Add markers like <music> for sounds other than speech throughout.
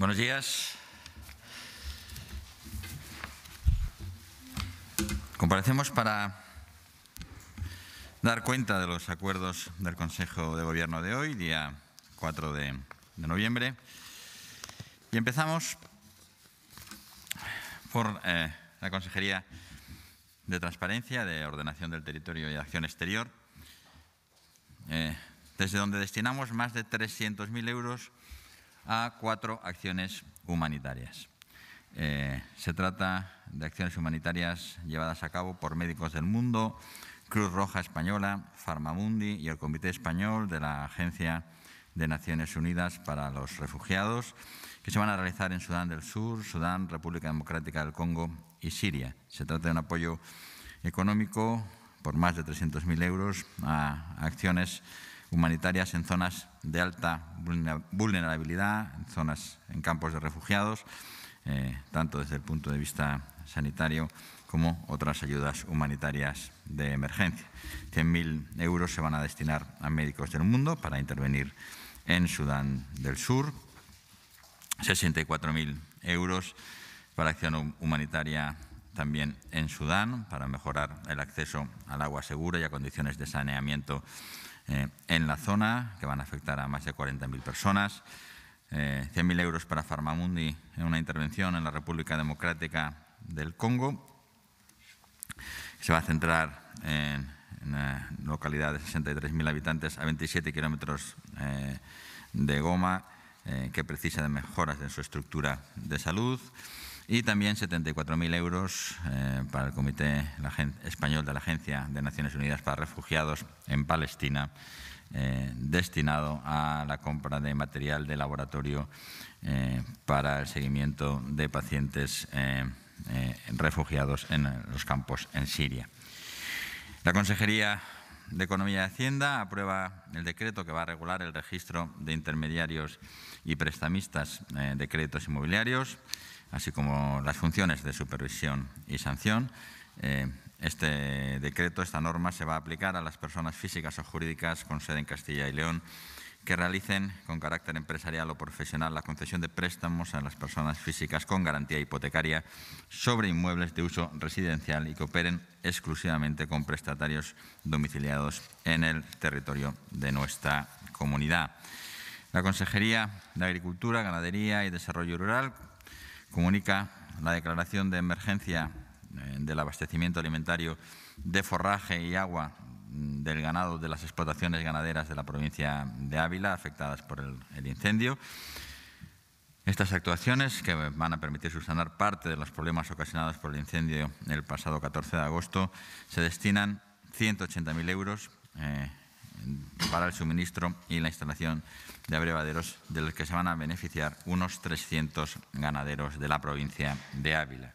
Buenos días. Comparecemos para dar cuenta de los acuerdos del Consejo de Gobierno de hoy, día 4 de, noviembre. Y empezamos por eh, la Consejería de Transparencia, de Ordenación del Territorio y Acción Exterior, eh, desde donde destinamos más de 300.000 euros a cuatro acciones humanitarias. Eh, se trata de acciones humanitarias llevadas a cabo por Médicos del Mundo, Cruz Roja Española, Farmamundi y el Comité Español de la Agencia de Naciones Unidas para los Refugiados, que se van a realizar en Sudán del Sur, Sudán, República Democrática del Congo y Siria. Se trata de un apoyo económico por más de 300.000 euros a acciones humanitarias en zonas de alta vulnerabilidad, en zonas en campos de refugiados, eh, tanto desde el punto de vista sanitario como otras ayudas humanitarias de emergencia. 100.000 euros se van a destinar a médicos del mundo para intervenir en Sudán del Sur, 64.000 euros para acción humanitaria también en Sudán, para mejorar el acceso al agua segura y a condiciones de saneamiento eh, en la zona, que van a afectar a más de 40.000 personas. 100.000 eh, euros para Farmamundi en una intervención en la República Democrática del Congo. Se va a centrar en, una eh, localidad de 63.000 habitantes a 27 kilómetros de Goma, que precisa de mejoras en su estructura de salud y también 74.000 euros eh, para el Comité Español de la Agencia de Naciones Unidas para Refugiados en Palestina, eh, destinado a la compra de material de laboratorio eh, para el seguimiento de pacientes refugiados en los campos en Siria. La Consejería de Economía y Hacienda aprueba el decreto que va a regular el registro de intermediarios y prestamistas de créditos inmobiliarios así como las funciones de supervisión y sanción. Eh, este decreto, esta norma, se va a aplicar a las personas físicas o jurídicas con sede en Castilla y León que realicen con carácter empresarial o profesional la concesión de préstamos a las personas físicas con garantía hipotecaria sobre inmuebles de uso residencial y que operen exclusivamente con prestatarios domiciliados en el territorio de nuestra comunidad. La Consejería de Agricultura, Ganadería y Desarrollo Rural comunica la declaración de emergencia eh, del abastecimiento alimentario de forraje y agua mm, del ganado de las explotaciones ganaderas de la provincia de Ávila afectadas por el, incendio. Estas actuaciones, que van a permitir subsanar parte de los problemas ocasionados por el incendio el pasado 14 de agosto, se destinan 180.000 euros eh, para el suministro y la instalación de abrevaderos de los que se van a beneficiar unos 300 ganaderos de la provincia de Ávila.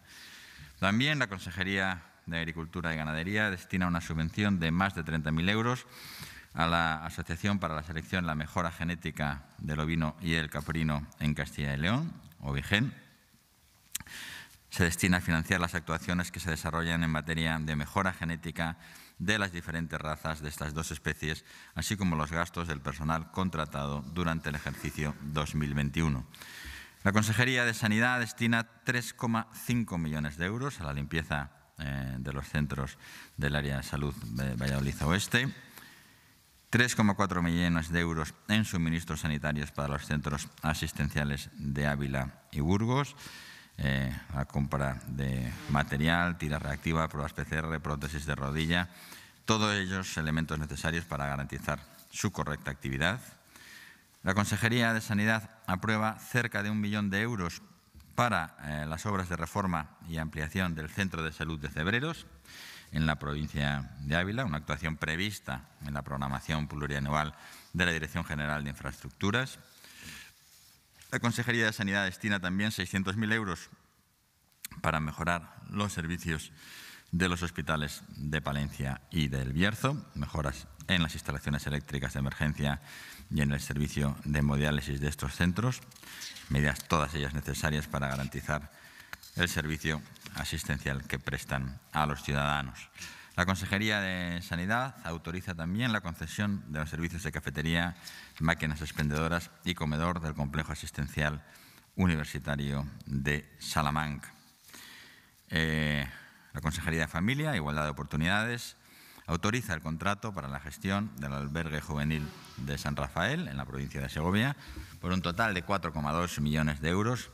También la Consejería de Agricultura y Ganadería destina una subvención de más de 30.000 euros a la Asociación para la Selección la Mejora Genética del Ovino y el Caprino en Castilla y León, OVIGEN. Se destina a financiar las actuaciones que se desarrollan en materia de mejora genética de las diferentes razas de estas dos especies, así como los gastos del personal contratado durante el ejercicio 2021. La Consejería de Sanidad destina 3,5 millones de euros a la limpieza eh, de los centros del área de salud de Valladolid Oeste. 3,4 millones de euros en suministros sanitarios para los centros asistenciales de Ávila y Burgos eh, la compra de material, tira reactiva, pruebas PCR, prótesis de rodilla, todos ellos elementos necesarios para garantizar su correcta actividad. La Consejería de Sanidad aprueba cerca de un millón de euros para eh, las obras de reforma y ampliación del Centro de Salud de Cebreros en la provincia de Ávila, una actuación prevista en la programación plurianual de la Dirección General de Infraestructuras. La Consejería de Sanidad destina también 600.000 euros para mejorar los servicios de los hospitales de Palencia y del Bierzo, mejoras en las instalaciones eléctricas de emergencia y en el servicio de hemodiálisis de estos centros, medidas todas ellas necesarias para garantizar el servicio asistencial que prestan a los ciudadanos. La Consejería de Sanidad autoriza también la concesión de los servicios de cafetería, máquinas expendedoras y comedor del complejo asistencial universitario de Salamanca. Eh, la Consejería de Familia, Igualdad de Oportunidades, autoriza el contrato para la gestión del albergue juvenil de San Rafael, en la provincia de Segovia, por un total de 4,2 millones de euros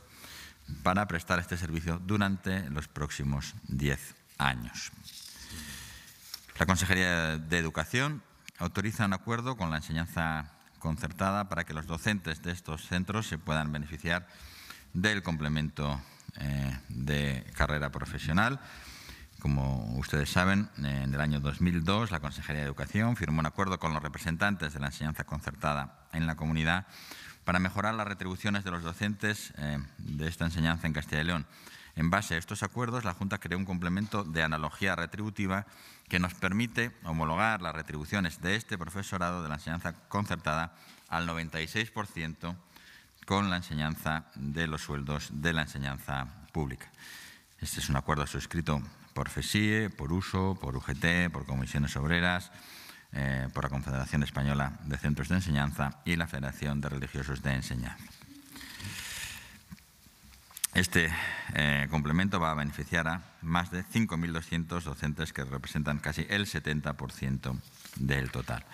para prestar este servicio durante los próximos 10 años. La Consejería de Educación autoriza un acuerdo con la enseñanza concertada para que los docentes de estos centros se puedan beneficiar del complemento eh, de carrera profesional. Como ustedes saben, en el año 2002 la Consejería de Educación firmó un acuerdo con los representantes de la enseñanza concertada en la comunidad para mejorar las retribuciones de los docentes eh, de esta enseñanza en Castilla y León. En base a estos acuerdos, la Junta creó un complemento de analogía retributiva que nos permite homologar las retribuciones de este profesorado de la enseñanza concertada al 96% con la enseñanza de los sueldos de la enseñanza pública. Este es un acuerdo suscrito por FESIE, por USO, por UGT, por Comisiones Obreras, eh, por la Confederación Española de Centros de Enseñanza y la Federación de Religiosos de Enseñanza. Este eh, complemento va a beneficiar a más de 5.200 docentes que representan casi el 70% del total.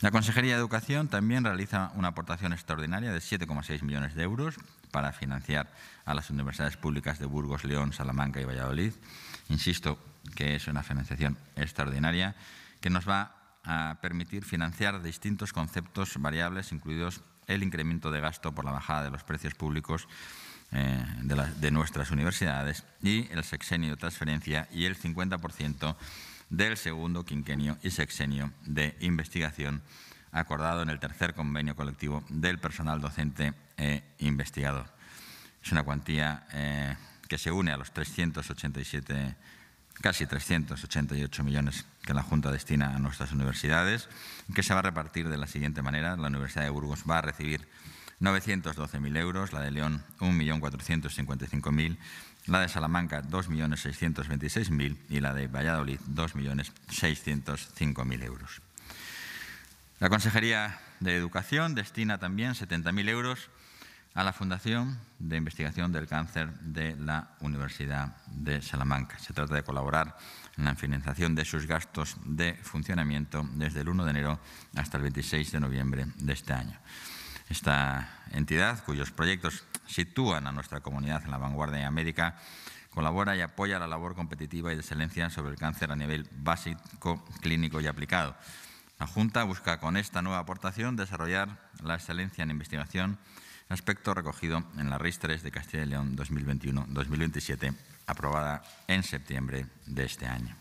La Consejería de Educación también realiza una aportación extraordinaria de 7,6 millones de euros para financiar a las universidades públicas de Burgos, León, Salamanca y Valladolid. Insisto que es una financiación extraordinaria que nos va a permitir financiar distintos conceptos variables, incluidos el incremento de gasto por la bajada de los precios públicos eh, de, de, nuestras universidades y el sexenio de transferencia y el 50% del segundo quinquenio y sexenio de investigación acordado en el tercer convenio colectivo del personal docente e investigador. Es una cuantía eh, que se une a los 387 casi 388 millones que la Junta destina a nuestras universidades, que se va a repartir de la siguiente manera. La Universidad de Burgos va a recibir 912.000 euros, la de León 1.455.000, la de Salamanca 2.626.000 y la de Valladolid 2.605.000 euros. La Consejería de Educación destina también 70.000 euros a la Fundación de Investigación del Cáncer de la Universidad de Salamanca. Se trata de colaborar en la financiación de sus gastos de funcionamiento desde el 1 de enero hasta el 26 de noviembre de este año. Esta entidad, cuyos proyectos sitúan a nuestra comunidad en la vanguardia en América, colabora y apoya la labor competitiva y de excelencia sobre el cáncer a nivel básico, clínico y aplicado. La Junta busca con esta nueva aportación desarrollar la excelencia en investigación, aspecto recogido en la RIS 3 de Castilla y León 2021-2027, aprobada en septiembre de este año.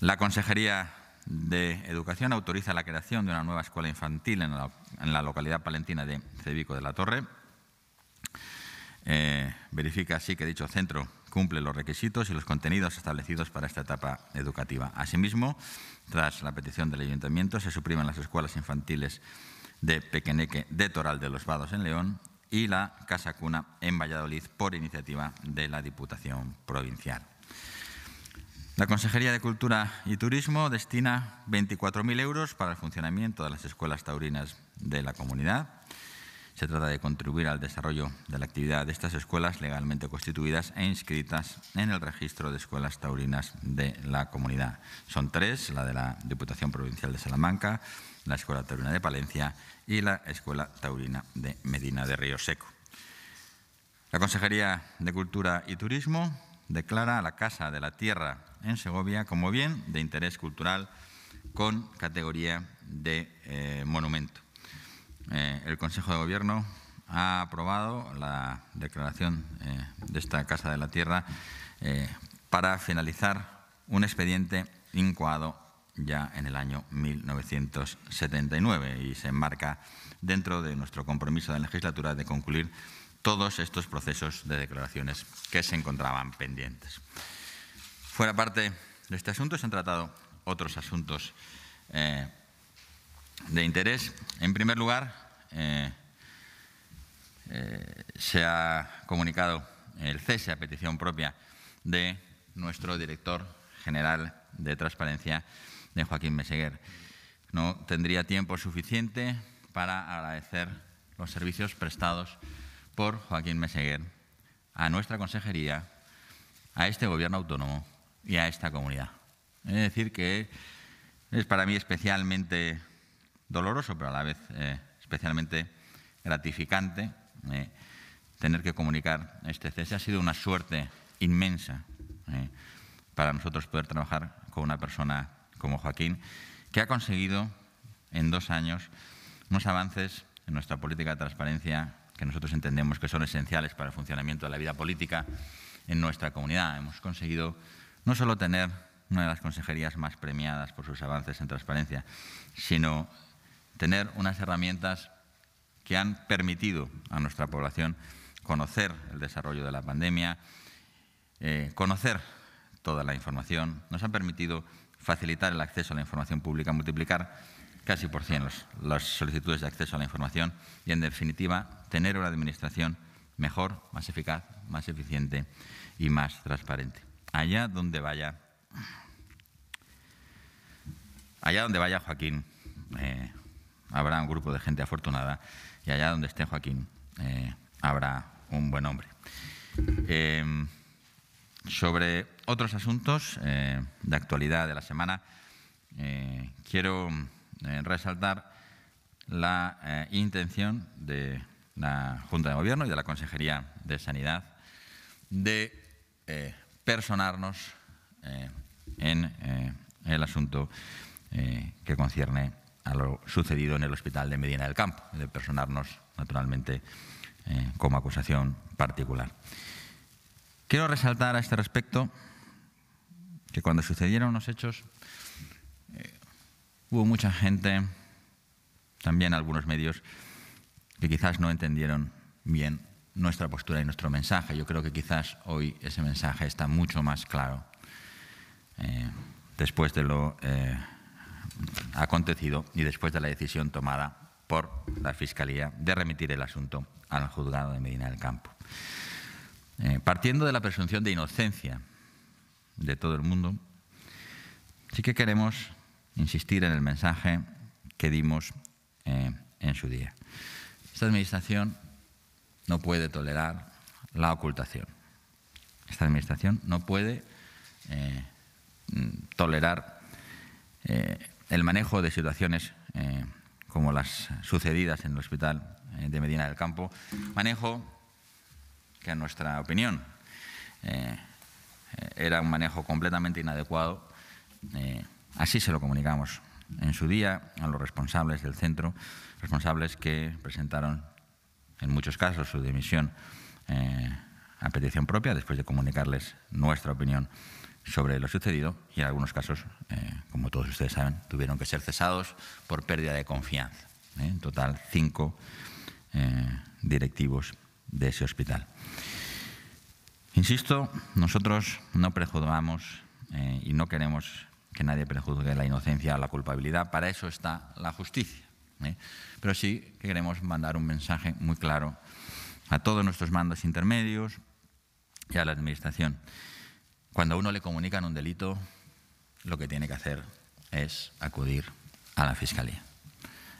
La Consejería de Educación autoriza la creación de una nueva escuela infantil en la, localidad palentina de Cevico de la Torre. Eh, verifica así que dicho centro cumple los requisitos y los contenidos establecidos para esta etapa educativa. Asimismo, tras la petición del Ayuntamiento, se suprimen las escuelas infantiles de Pequeneque de Toral de los Vados en León y la Casa Cuna en Valladolid por iniciativa de la Diputación Provincial. La Consejería de Cultura y Turismo destina 24.000 euros para el funcionamiento de las escuelas taurinas de la comunidad. Se trata de contribuir al desarrollo de la actividad de estas escuelas legalmente constituidas e inscritas en el registro de escuelas taurinas de la comunidad. Son tres, la de la Diputación Provincial de Salamanca, la Escuela Taurina de Palencia y la Escuela Taurina de Medina de Río Seco. La Consejería de Cultura y Turismo declara a la Casa de la Tierra en Segovia como bien de interés cultural con categoría de eh, monumento. Eh, el Consejo de Gobierno ha aprobado la declaración eh, de esta Casa de la Tierra para finalizar un expediente incoado ya en el año 1979 y se enmarca dentro de nuestro compromiso de la legislatura de concluir todos estos procesos de declaraciones que se encontraban pendientes. Fuera parte de este asunto, se han tratado otros asuntos eh, de interés. En primer lugar, eh, eh, se ha comunicado el cese a petición propia de nuestro director general de transparencia, de Joaquín Meseguer. No tendría tiempo suficiente para agradecer los servicios prestados por Joaquín Meseguer a nuestra consejería, a este gobierno autónomo y a esta comunidad. Es decir, que es para mí especialmente doloroso, pero a la vez eh, especialmente gratificante eh, tener que comunicar este cese. Ha sido una suerte inmensa eh, para nosotros poder trabajar con una persona como Joaquín, que ha conseguido en dos años unos avances en nuestra política de transparencia que nosotros entendemos que son esenciales para el funcionamiento de la vida política en nuestra comunidad. Hemos conseguido no solo tener una de las consejerías más premiadas por sus avances en transparencia, sino tener unas herramientas que han permitido a nuestra población conocer el desarrollo de la pandemia, eh, conocer toda la información, nos han permitido facilitar el acceso a la información pública, multiplicar casi por cien las solicitudes de acceso a la información y, en definitiva, tener una administración mejor, más eficaz, más eficiente y más transparente. Allá donde vaya, allá donde vaya Joaquín, eh, habrá un grupo de gente afortunada y allá donde esté Joaquín eh, habrá un buen hombre. Em, sobre otros asuntos eh, de actualidad de la semana, quiero eh, resaltar la eh, intención de la Junta de Gobierno y de la Consejería de Sanidad de eh, personarnos en el asunto que concierne a lo sucedido en el Hospital de Medina del Campo, de personarnos naturalmente como acusación particular. Quiero resaltar a este respecto que cuando sucedieron los hechos Hubo mucha gente, también algunos medios, que quizás no entendieron bien nuestra postura y nuestro mensaje. Yo creo que quizás hoy ese mensaje está mucho más claro eh, después de lo eh, acontecido y después de la decisión tomada por la Fiscalía de remitir el asunto al juzgado de Medina del Campo. Eh, partiendo de la presunción de inocencia de todo el mundo, sí que queremos insistir en el mensaje que dimos eh, en su día. Esta Administración no puede tolerar la ocultación. Esta Administración no puede eh, tolerar eh, el manejo de situaciones como las sucedidas en el Hospital de Medina del Campo. Manejo que, en nuestra opinión, era un manejo completamente inadecuado Así se lo comunicamos en su día a los responsables del centro, responsables que presentaron en muchos casos su dimisión eh, a petición propia después de comunicarles nuestra opinión sobre lo sucedido y en algunos casos, eh, como todos ustedes saben, tuvieron que ser cesados por pérdida de confianza. ¿eh? En total, cinco directivos de ese hospital. Insisto, nosotros no prejuzgamos y no queremos que nadie prejuzgue la inocencia o la culpabilidad, para eso está la justicia. ¿eh? Pero sí queremos mandar un mensaje muy claro a todos nuestros mandos intermedios y a la Administración. Cuando uno le comunican un delito, lo que tiene que hacer es acudir a la Fiscalía.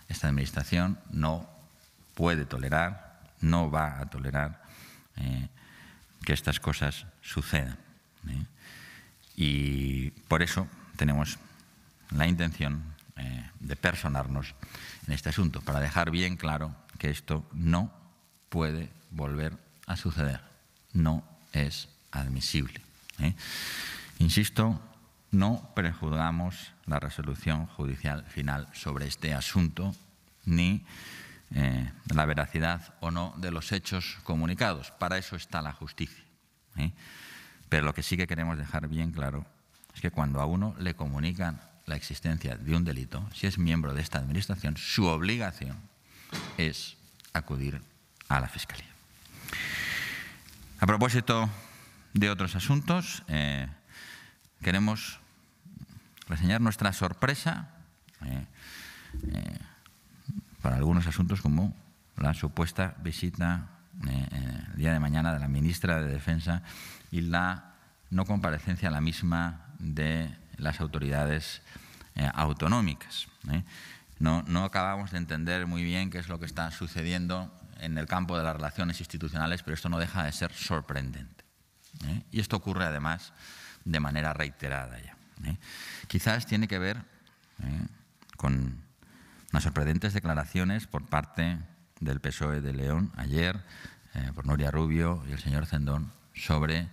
Esta Administración no puede tolerar, no va a tolerar eh, que estas cosas sucedan. ¿eh? Y por eso tenemos la intención eh, de personarnos en este asunto, para dejar bien claro que esto no puede volver a suceder, no es admisible. ¿eh? Insisto, no prejuzgamos la resolución judicial final sobre este asunto ni eh, la veracidad o no de los hechos comunicados. Para eso está la justicia. Pero lo que sí que queremos dejar bien claro es que cuando a uno le comunican la existencia de un delito, si es miembro de esta administración, su obligación es acudir a la Fiscalía. A propósito de otros asuntos, eh, queremos reseñar nuestra sorpresa eh, eh, para algunos asuntos como la supuesta visita el día de mañana de la ministra de Defensa y la no comparecencia a la misma de las autoridades eh, autonómicas. ¿eh? No, acabamos de entender muy bien qué es lo que está sucediendo en el campo de las relaciones institucionales, pero esto no deja de ser sorprendente. ¿eh? Y esto ocurre además de manera reiterada ya. Quizás tiene que ver con las sorprendentes declaraciones por parte del PSOE de León ayer, por Nuria Rubio y el señor Zendón, sobre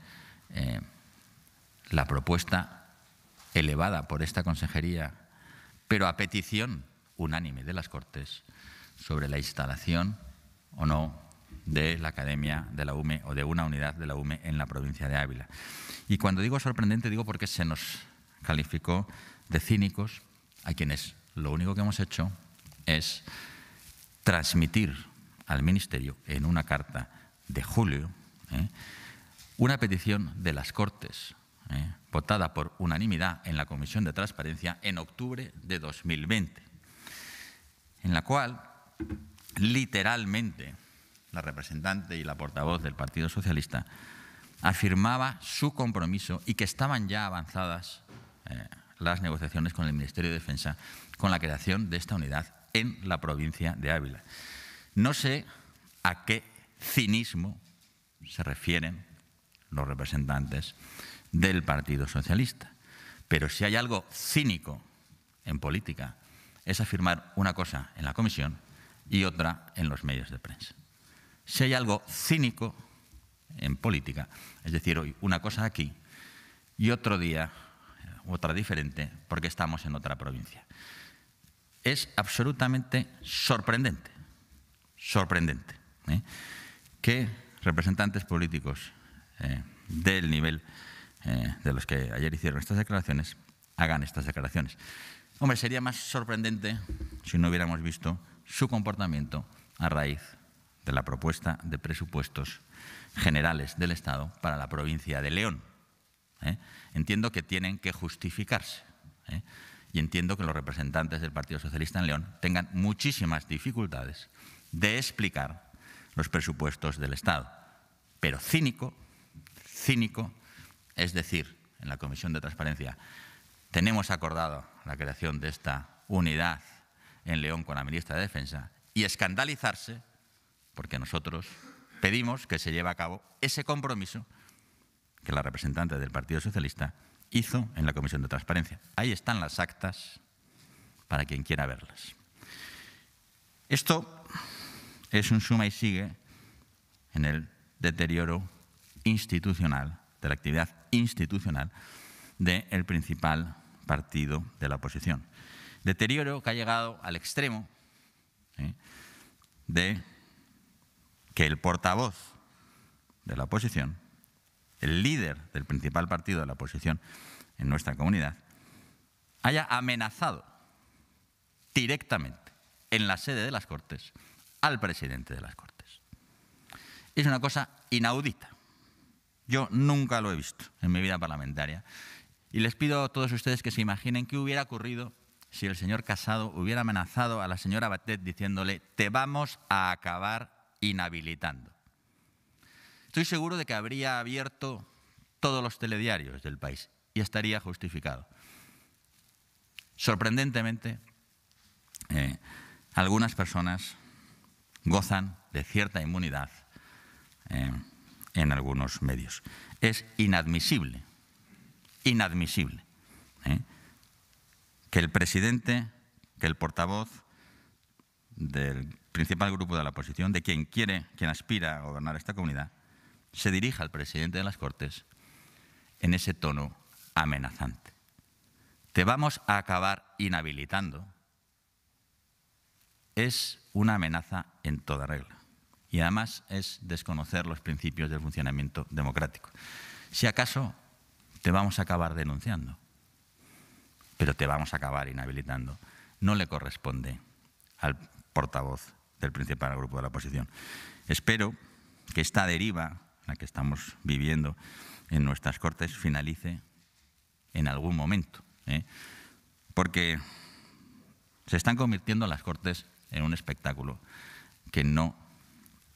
la propuesta elevada por esta Consejería, pero a petición unánime de las Cortes, sobre la instalación o no de la Academia de la UME o de una unidad de la UME en la provincia de Ávila. Y cuando digo sorprendente, digo porque se nos calificó de cínicos a quienes lo único que hemos hecho es transmitir al Ministerio en una carta de julio ¿eh? una petición de las Cortes eh, votada por unanimidad en la Comisión de Transparencia en octubre de 2020, en la cual literalmente la representante y la portavoz del Partido Socialista afirmaba su compromiso y que estaban ya avanzadas eh, las negociaciones con el Ministerio de Defensa con la creación de esta unidad en la provincia de Ávila. No sé a qué cinismo se refieren los representantes del Partido Socialista. Pero si hay algo cínico en política, es afirmar una cosa en la comisión y otra en los medios de prensa. Si hay algo cínico en política, es decir, hoy una cosa aquí y otro día otra diferente porque estamos en otra provincia. Es absolutamente sorprendente, sorprendente, ¿eh? que representantes políticos eh, del nivel eh, de los que ayer hicieron estas declaraciones, hagan estas declaraciones. Hombre, sería más sorprendente si no hubiéramos visto su comportamiento a raíz de la propuesta de presupuestos generales del Estado para la provincia de León. ¿eh? Entiendo que tienen que justificarse ¿eh? y entiendo que los representantes del Partido Socialista en León tengan muchísimas dificultades de explicar los presupuestos del Estado. Pero cínico, cínico es decir, en la Comisión de Transparencia, tenemos acordado la creación de esta unidad en León con la ministra de Defensa y escandalizarse porque nosotros pedimos que se lleve a cabo ese compromiso que la representante del Partido Socialista hizo en la Comisión de Transparencia. Ahí están las actas para quien quiera verlas. Esto es un suma y sigue en el deterioro institucional de la actividad institucional del el principal partido de la oposición. Deterioro que ha llegado al extremo de que el portavoz de la oposición, el líder del principal partido de la oposición en nuestra comunidad, haya amenazado directamente en la sede de las Cortes al presidente de las Cortes. Es una cosa inaudita. Yo nunca lo he visto en mi vida parlamentaria. Y les pido a todos ustedes que se imaginen qué hubiera ocurrido si el señor Casado hubiera amenazado a la señora Batet diciéndole, te vamos a acabar inhabilitando. Estoy seguro de que habría abierto todos los telediarios del país y estaría justificado. Sorprendentemente, eh, algunas personas gozan de cierta inmunidad eh, en algunos medios. Es inadmisible, inadmisible, ¿eh? que el presidente, que el portavoz del principal grupo de la oposición, de quien quiere, quien aspira a gobernar esta comunidad, se dirija al presidente de las Cortes en ese tono amenazante. Te vamos a acabar inhabilitando. Es una amenaza en toda regla y además es desconocer los principios del funcionamiento democrático. Si acaso te vamos a acabar denunciando, pero te vamos a acabar inhabilitando. No le corresponde al portavoz del principal grupo de la oposición. Espero que esta deriva, la que estamos viviendo en nuestras Cortes, finalice en algún momento, ¿eh? porque se están convirtiendo las Cortes en un espectáculo que no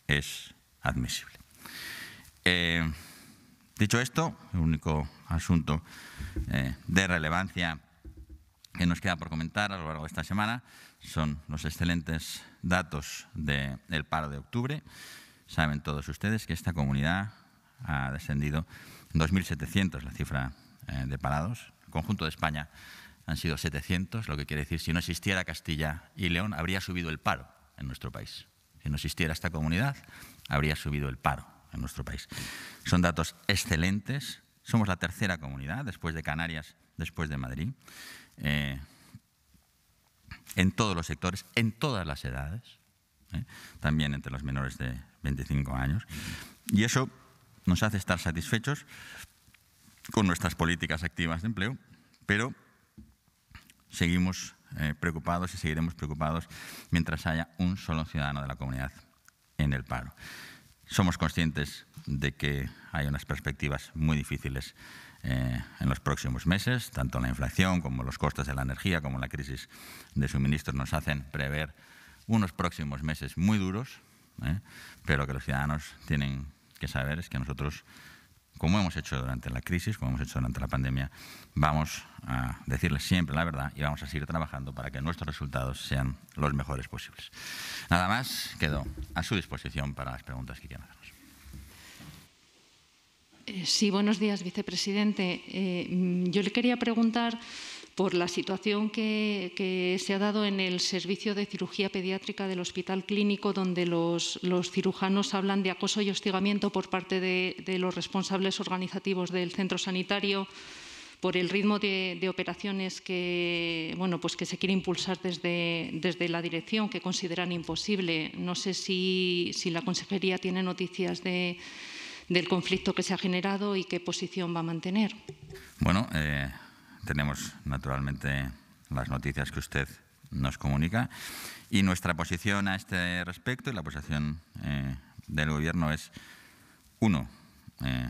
es admisible. Eh, dicho esto, el único asunto eh, de relevancia que nos queda por comentar a lo largo de esta semana son los excelentes datos del paro de octubre. Saben todos ustedes que esta comunidad ha descendido 2.700 la cifra eh, de parados. El conjunto de España han sido 700, lo que quiere decir si no existiera Castilla y León habría subido el paro en nuestro país que no existiera esta comunidad, habría subido el paro en nuestro país. Son datos excelentes. Somos la tercera comunidad, después de Canarias, después de Madrid, eh, en todos los sectores, en todas las edades, eh, también entre los menores de 25 años. Y eso nos hace estar satisfechos con nuestras políticas activas de empleo, pero seguimos eh, preocupados y seguiremos preocupados mientras haya un solo ciudadano de la comunidad en el paro. Somos conscientes de que hay unas perspectivas muy difíciles eh, en los próximos meses, tanto la inflación como los costes de la energía, como la crisis de suministros nos hacen prever unos próximos meses muy duros, eh, pero que los ciudadanos tienen que saber es que nosotros como hemos hecho durante la crisis, como hemos hecho durante la pandemia, vamos a decirles siempre la verdad y vamos a seguir trabajando para que nuestros resultados sean los mejores posibles. Nada más, quedo a su disposición para las preguntas que quieran hacernos. Eh, sí, buenos días, vicepresidente. Eh, mm, yo le quería preguntar por la situación que, se ha dado en el servicio de cirugía pediátrica del Hospital Clínico, donde los, cirujanos hablan de acoso y hostigamiento por parte de, los responsables organizativos del centro sanitario, por el ritmo de, operaciones que, bueno, pues que se quiere impulsar desde, desde la dirección, que consideran imposible. No sé si, si la consejería tiene noticias del conflicto que se ha generado y qué posición va a mantener. Bueno, eh, tenemos naturalmente las noticias que usted nos comunica y nuestra posición a este respecto y la posición eh, del Gobierno es, uno, eh,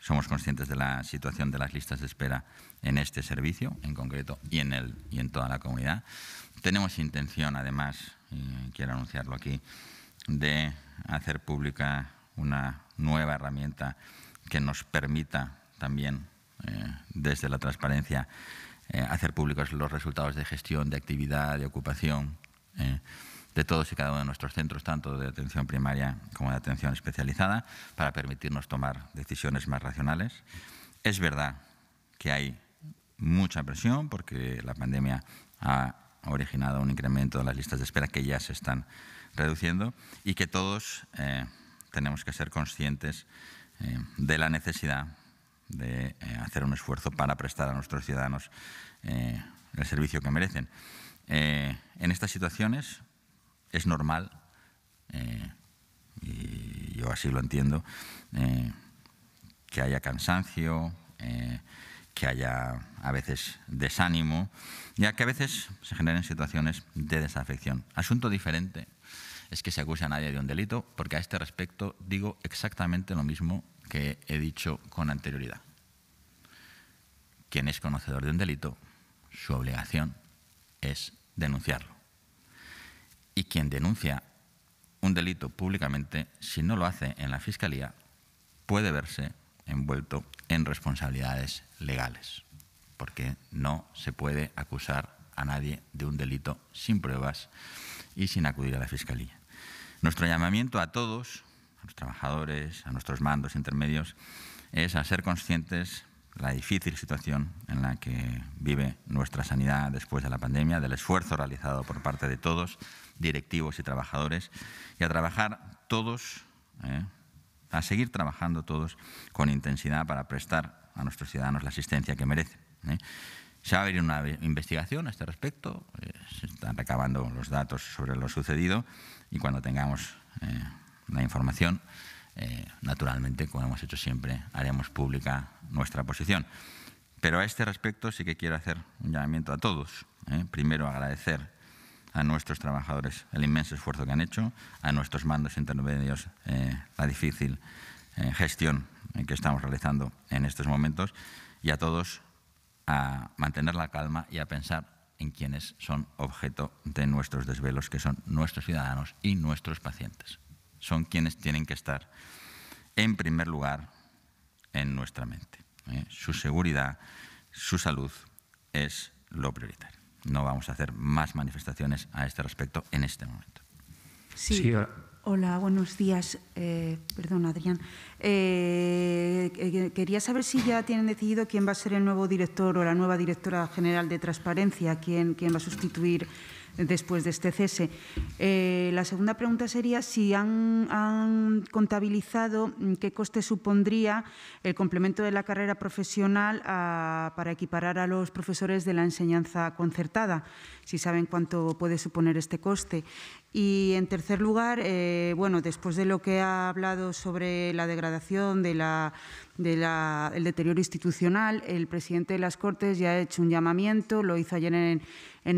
somos conscientes de la situación de las listas de espera en este servicio en concreto y en, él y en toda la comunidad. Tenemos intención, además, y quiero anunciarlo aquí, de hacer pública una nueva herramienta que nos permita también eh, desde la transparencia, eh, hacer públicos los resultados de gestión, de actividad, de ocupación eh, de todos y cada uno de nuestros centros, tanto de atención primaria como de atención especializada, para permitirnos tomar decisiones más racionales. Es verdad que hay mucha presión porque la pandemia ha originado un incremento de las listas de espera que ya se están reduciendo y que todos tenemos que ser conscientes de la necesidad de eh, hacer un esfuerzo para prestar a nuestros ciudadanos eh, el servicio que merecen. Eh, en estas situaciones es normal, y yo así lo entiendo, que haya cansancio, que haya a veces desánimo, ya que a veces se generen situaciones de desafección. Asunto diferente es que se acuse a nadie de un delito, porque a este respecto digo exactamente lo mismo que he dicho con anterioridad. Quien es conocedor de un delito, su obligación es denunciarlo. Y quien denuncia un delito públicamente, si no lo hace en la Fiscalía, puede verse envuelto en responsabilidades legales, porque no se puede acusar a nadie de un delito sin pruebas y sin acudir a la Fiscalía. Nuestro llamamiento a todos a los trabajadores, a nuestros mandos intermedios, es a ser conscientes de la difícil situación en la que vive nuestra sanidad después de la pandemia, del esfuerzo realizado por parte de todos, directivos y trabajadores, y a trabajar todos, ¿eh? a seguir trabajando todos con intensidad para prestar a nuestros ciudadanos la asistencia que merecen. ¿eh? Se va a abrir una investigación a este respecto, eh, se están recabando los datos sobre lo sucedido y cuando tengamos la información, eh, naturalmente, como hemos hecho siempre, haremos pública nuestra posición. Pero a este respecto sí que quiero hacer un llamamiento a todos. ¿eh? Primero, agradecer a nuestros trabajadores el inmenso esfuerzo que han hecho, a nuestros mandos intermedios eh, la difícil gestión que estamos realizando en estos momentos y a todos a mantener la calma y a pensar en quienes son objeto de nuestros desvelos, que son nuestros ciudadanos y nuestros pacientes son quienes tienen que estar en primer lugar en nuestra mente. ¿eh? Su seguridad, su salud es lo prioritario. No vamos a hacer más manifestaciones a este respecto en este momento. Sí. hola. buenos días. Eh, perdón, Adrián. Eh, quería saber si ya tienen decidido quién va a ser el nuevo director o la nueva directora general de Transparencia, quién, quién va a sustituir después de este cese. Eh, la segunda pregunta sería si han, contabilizado mm, qué coste supondría el complemento de la carrera profesional ah, para equiparar a los profesores de la enseñanza concertada, si saben cuánto puede suponer este coste. Y en tercer lugar, eh, bueno, después de lo que ha hablado sobre la degradación del de la, deterioro institucional, el presidente de las Cortes ya ha hecho un llamamiento, lo hizo ayer en,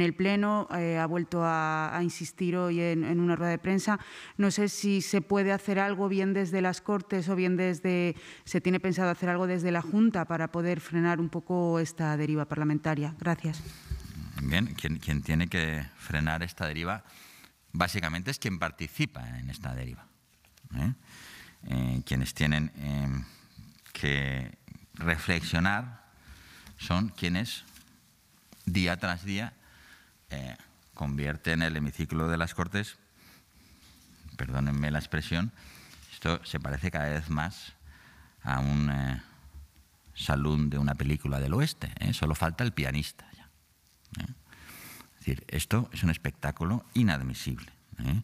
el Pleno, eh, ha vuelto a, insistir hoy en, una rueda de prensa. No sé si se puede hacer algo bien desde las Cortes o bien desde, se tiene pensado hacer algo desde la Junta para poder frenar un poco esta deriva parlamentaria. Gracias. Bien, ¿quién quien tiene que frenar esta deriva básicamente es quien participa en esta deriva. ¿eh? Eh, quienes tienen em, que reflexionar son quienes día tras día eh, convierten el hemiciclo de las Cortes, perdónenme la expresión, esto se parece cada vez más a un salón de una película del oeste, solo falta el pianista. Ya, es decir, esto es un espectáculo inadmisible. ¿eh?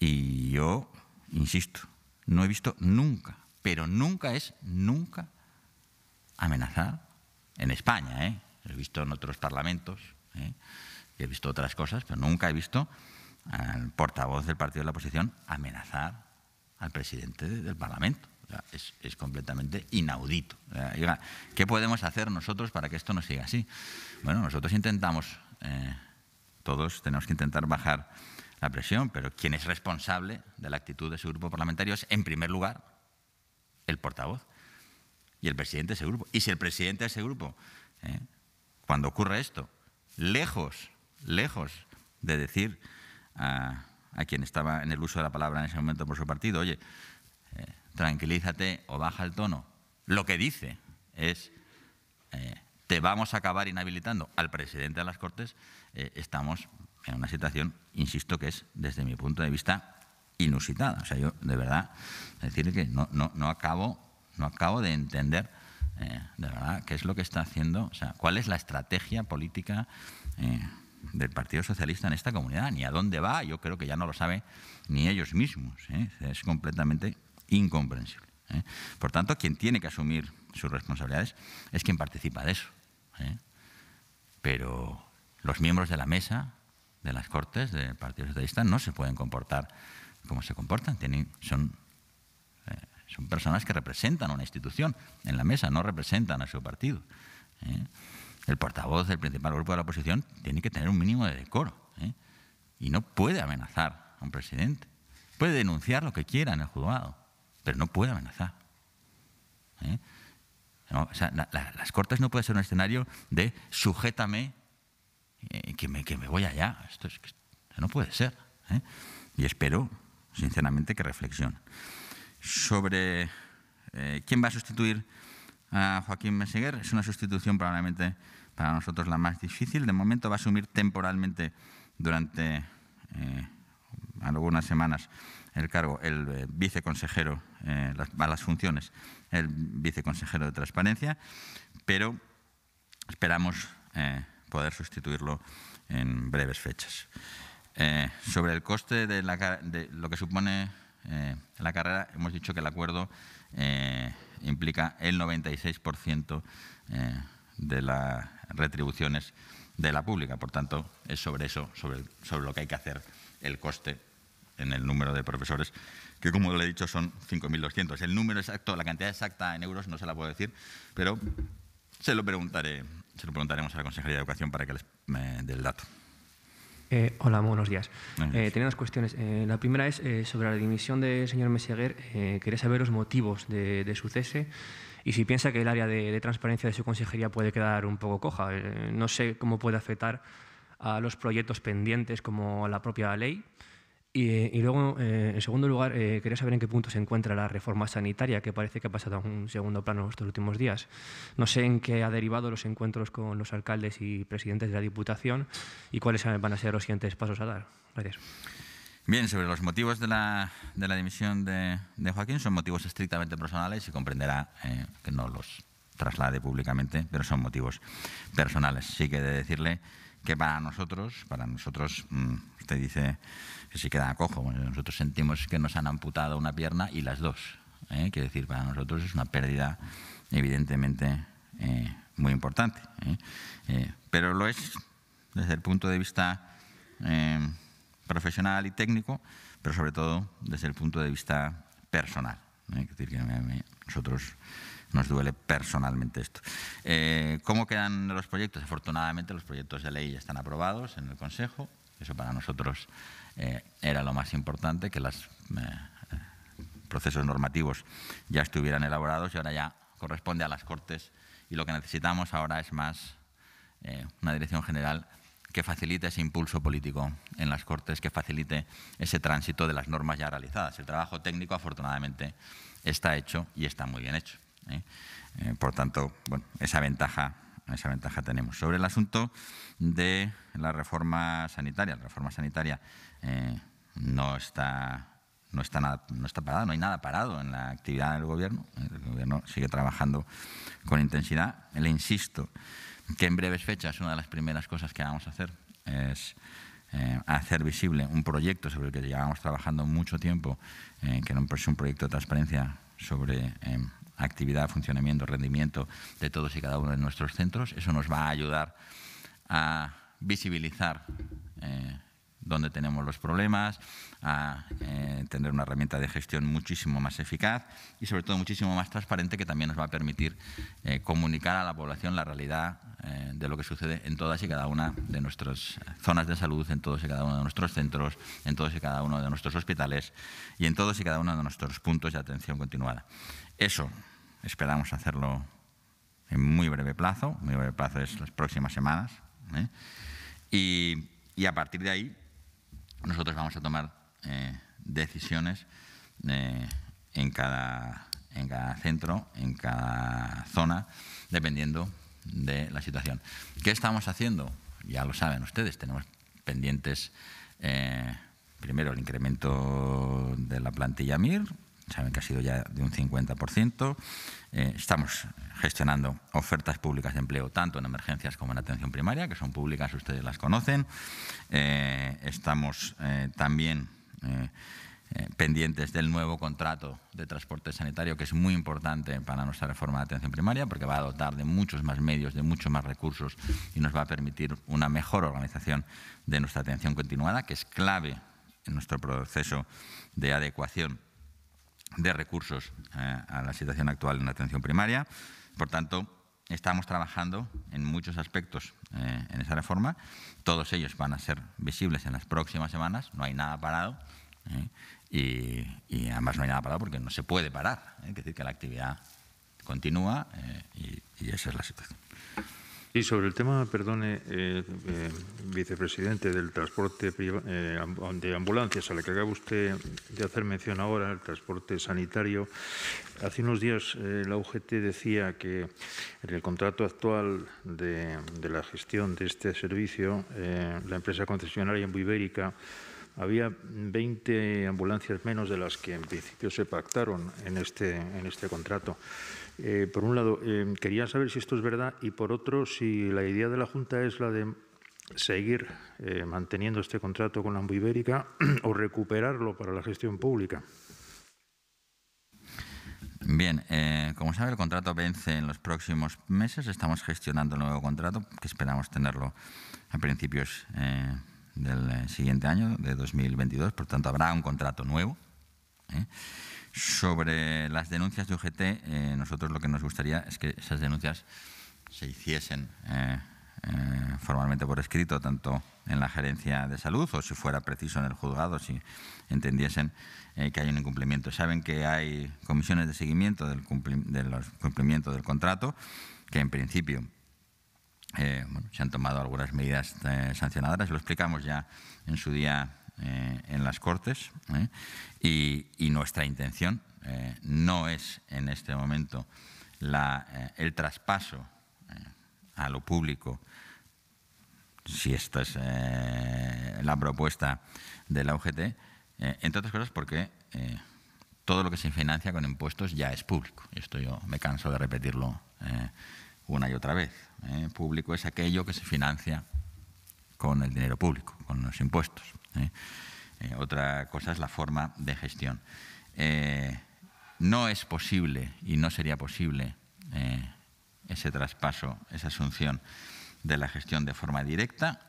Y yo, insisto, no he visto nunca, pero nunca es nunca amenazar en España. ¿eh? He visto en otros parlamentos, ¿eh? he visto otras cosas, pero nunca he visto al portavoz del partido de la oposición amenazar al presidente del Parlamento. es, completamente inaudito. ¿Qué podemos hacer nosotros para que esto no siga así? Bueno, nosotros intentamos todos tenemos que intentar bajar la presión, pero quien es responsable de la actitud de su grupo parlamentario es, en primer lugar, el portavoz y el presidente de ese grupo. Y si el presidente de ese grupo, ¿eh? cuando ocurre esto, lejos, lejos de decir a, quien estaba en el uso de la palabra en ese momento por su partido, oye, eh, tranquilízate o baja el tono, lo que dice es, eh, te vamos a acabar inhabilitando al presidente de las Cortes, eh, estamos en una situación, insisto, que es, desde mi punto de vista, inusitada. O sea, yo de verdad, decir que no, no, no, acabo, no acabo de entender eh, de verdad qué es lo que está haciendo, o sea, cuál es la estrategia política eh, del Partido Socialista en esta comunidad, ni a dónde va, yo creo que ya no lo sabe ni ellos mismos. Es completamente incomprensible. Por tanto, quien tiene que asumir sus responsabilidades es quien participa de eso. Pero los miembros de la mesa de las Cortes del Partido Socialista no se pueden comportar como se comportan. Tienen, son, eh, son personas que representan a una institución en la mesa, no representan a su partido. ¿eh? El portavoz del principal grupo de la oposición tiene que tener un mínimo de decoro ¿eh? y no puede amenazar a un presidente. Puede denunciar lo que quiera en el juzgado, pero no puede amenazar. las Cortes no puede ser un escenario de sujétame eh, que, me, que me voy allá. Esto, es, no puede ser. ¿eh? Y espero, sinceramente, que reflexionen. Sobre eh, quién va a sustituir a Joaquín Meseguer, es una sustitución probablemente para nosotros la más difícil. De momento va a asumir temporalmente durante algunas semanas el cargo, el viceconsejero, eh, las, las, funciones, el viceconsejero de transparencia, pero esperamos poder sustituirlo en breves fechas. Eh, sobre el coste de, de lo que supone eh, la carrera, hemos dicho que el acuerdo eh, implica el 96% de las retribuciones de la pública. Por tanto, es sobre eso, sobre, sobre, lo que hay que hacer el coste en el número de profesores, que como le he dicho son 5.200. El número exacto, la cantidad exacta en euros no se la puedo decir, pero se lo preguntaré se lo preguntaremos a la Consejería de Educación para que les dé el dato. Eh, hola, buenos eh, días. tenía dos cuestiones. Eh, la primera es sobre la dimisión del señor Meseguer. quería saber los motivos de, su cese y si piensa que el área de, transparencia de su consejería puede quedar un poco coja. no sé cómo puede afectar a los proyectos pendientes como la propia ley. Y, y luego en segundo lugar, eh, quería saber en qué punto se encuentra la reforma sanitaria, que parece que ha pasado a un segundo plano estos últimos días. No sé en qué ha derivado los encuentros con los alcaldes y presidentes de la Diputación y cuáles van a ser los siguientes pasos a dar. Gracias. Bien, sobre los motivos de la, de dimisión de, Joaquín, son motivos estrictamente personales y comprenderá eh, que no los traslade públicamente, pero son motivos personales. Sí que de decirle que para nosotros, para nosotros, mm, usted dice que se quedan a cojo. nosotros sentimos que nos han amputado una pierna y las dos. ¿eh? Quiere decir, para nosotros es una pérdida evidentemente eh, muy importante. ¿eh? pero lo es desde el punto de vista profesional y técnico, pero sobre todo desde el punto de vista personal. decir, que a nosotros nos duele personalmente esto. ¿Cómo quedan los proyectos? Afortunadamente los proyectos de ley ya están aprobados en el Consejo. Eso para nosotros eh, era lo más importante, que los eh, procesos normativos ya estuvieran elaborados y ahora ya corresponde a las Cortes y lo que necesitamos ahora es más eh, una dirección general que facilite ese impulso político en las Cortes, que facilite ese tránsito de las normas ya realizadas. El trabajo técnico, afortunadamente, está hecho y está muy bien hecho. por tanto, esa ventaja, esa ventaja tenemos. Sobre el asunto de la reforma sanitaria, la reforma sanitaria eh, no, está, está no está parado, no hay nada parado en la actividad del gobierno. El gobierno sigue trabajando con intensidad. Le insisto que en breves fechas una de las primeras cosas que vamos a hacer es eh, hacer visible un proyecto sobre el que llevamos trabajando mucho tiempo, eh, que es un proyecto de transparencia sobre actividad, funcionamiento, rendimiento de todos y cada uno de nuestros centros. Eso nos va a ayudar a visibilizar donde tenemos los problemas, a eh, tener una herramienta de gestión muchísimo más eficaz y sobre todo muchísimo más transparente que también nos va a permitir eh, comunicar a la población la realidad eh, de lo que sucede en todas y cada una de nuestras zonas de salud, en todos y cada uno de nuestros centros, en todos y cada uno de nuestros hospitales y en todos y cada uno de nuestros puntos de atención continuada. Eso esperamos hacerlo en muy breve plazo, muy breve plazo es las próximas semanas. y a partir de ahí nosotros vamos a tomar eh, decisiones eh, en, cada, en cada centro, en cada zona, dependiendo de la situación. ¿Qué estamos haciendo? Ya lo saben ustedes, tenemos pendientes eh, primero el incremento de la plantilla MIR, saben que ha sido ya de un 50%. Eh, estamos gestionando ofertas públicas de empleo tanto en emergencias como en atención primaria, que son públicas, ustedes las conocen. Eh, estamos eh, también pendientes del nuevo contrato de transporte sanitario, que es muy importante para nuestra reforma de atención primaria, porque va a dotar de muchos más medios, de muchos más recursos y nos va a permitir una mejor organización de nuestra atención continuada, que es clave en nuestro proceso de adecuación de recursos eh, a la situación actual en la atención primaria. Por tanto, estamos trabajando en muchos aspectos eh, en esa reforma. Todos ellos van a ser visibles en las próximas semanas. No hay nada parado. Eh, y, además no hay nada parado porque no se puede parar. Es decir, que la actividad continúa y esa es la situación. Y sobre el tema, perdone, eh, eh, vicepresidente, del transporte eh, de ambulancias, a la que acaba usted de hacer mención ahora, el transporte sanitario. Hace unos días la UGT decía que en el contrato actual de, la gestión de este servicio, la empresa concesionaria en Ibérica había 20 ambulancias menos de las que en principio se pactaron en este, en este contrato. Eh, por un lado, em, quería saber si esto es verdad y por otro, si la idea de la Junta es la de seguir eh, manteniendo este contrato con la Ibérica <clears throat> o recuperarlo para la gestión pública. Bien, eh, como sabe, el contrato vence en los próximos meses. Estamos gestionando el nuevo contrato, que esperamos tenerlo a principios del siguiente año, de 2022. Por tanto, habrá un contrato nuevo ¿eh? Sobre las denuncias de UGT, eh, nosotros lo que nos gustaría es que esas denuncias se hiciesen eh, formalmente por escrito, tanto en la gerencia de salud o si fuera preciso en el juzgado, si entendiesen que hay un incumplimiento. Saben que hay comisiones de seguimiento del cumplimiento del contrato, que en principio se han tomado algunas medidas sancionadoras. Lo explicamos ya en su día eh, en las Cortes eh, y, nuestra intención eh, no es en este momento el traspaso a lo público, si esta es la propuesta de la UGT, entre otras cosas porque todo lo que se financia con impuestos ya es público. Esto yo me canso de repetirlo una y otra vez. público es aquello que se financia con el dinero público, con los impuestos. ¿eh? Eh, otra cosa es la forma de gestión. Eh, no es posible y no sería posible ese traspaso, esa asunción de la gestión de forma directa,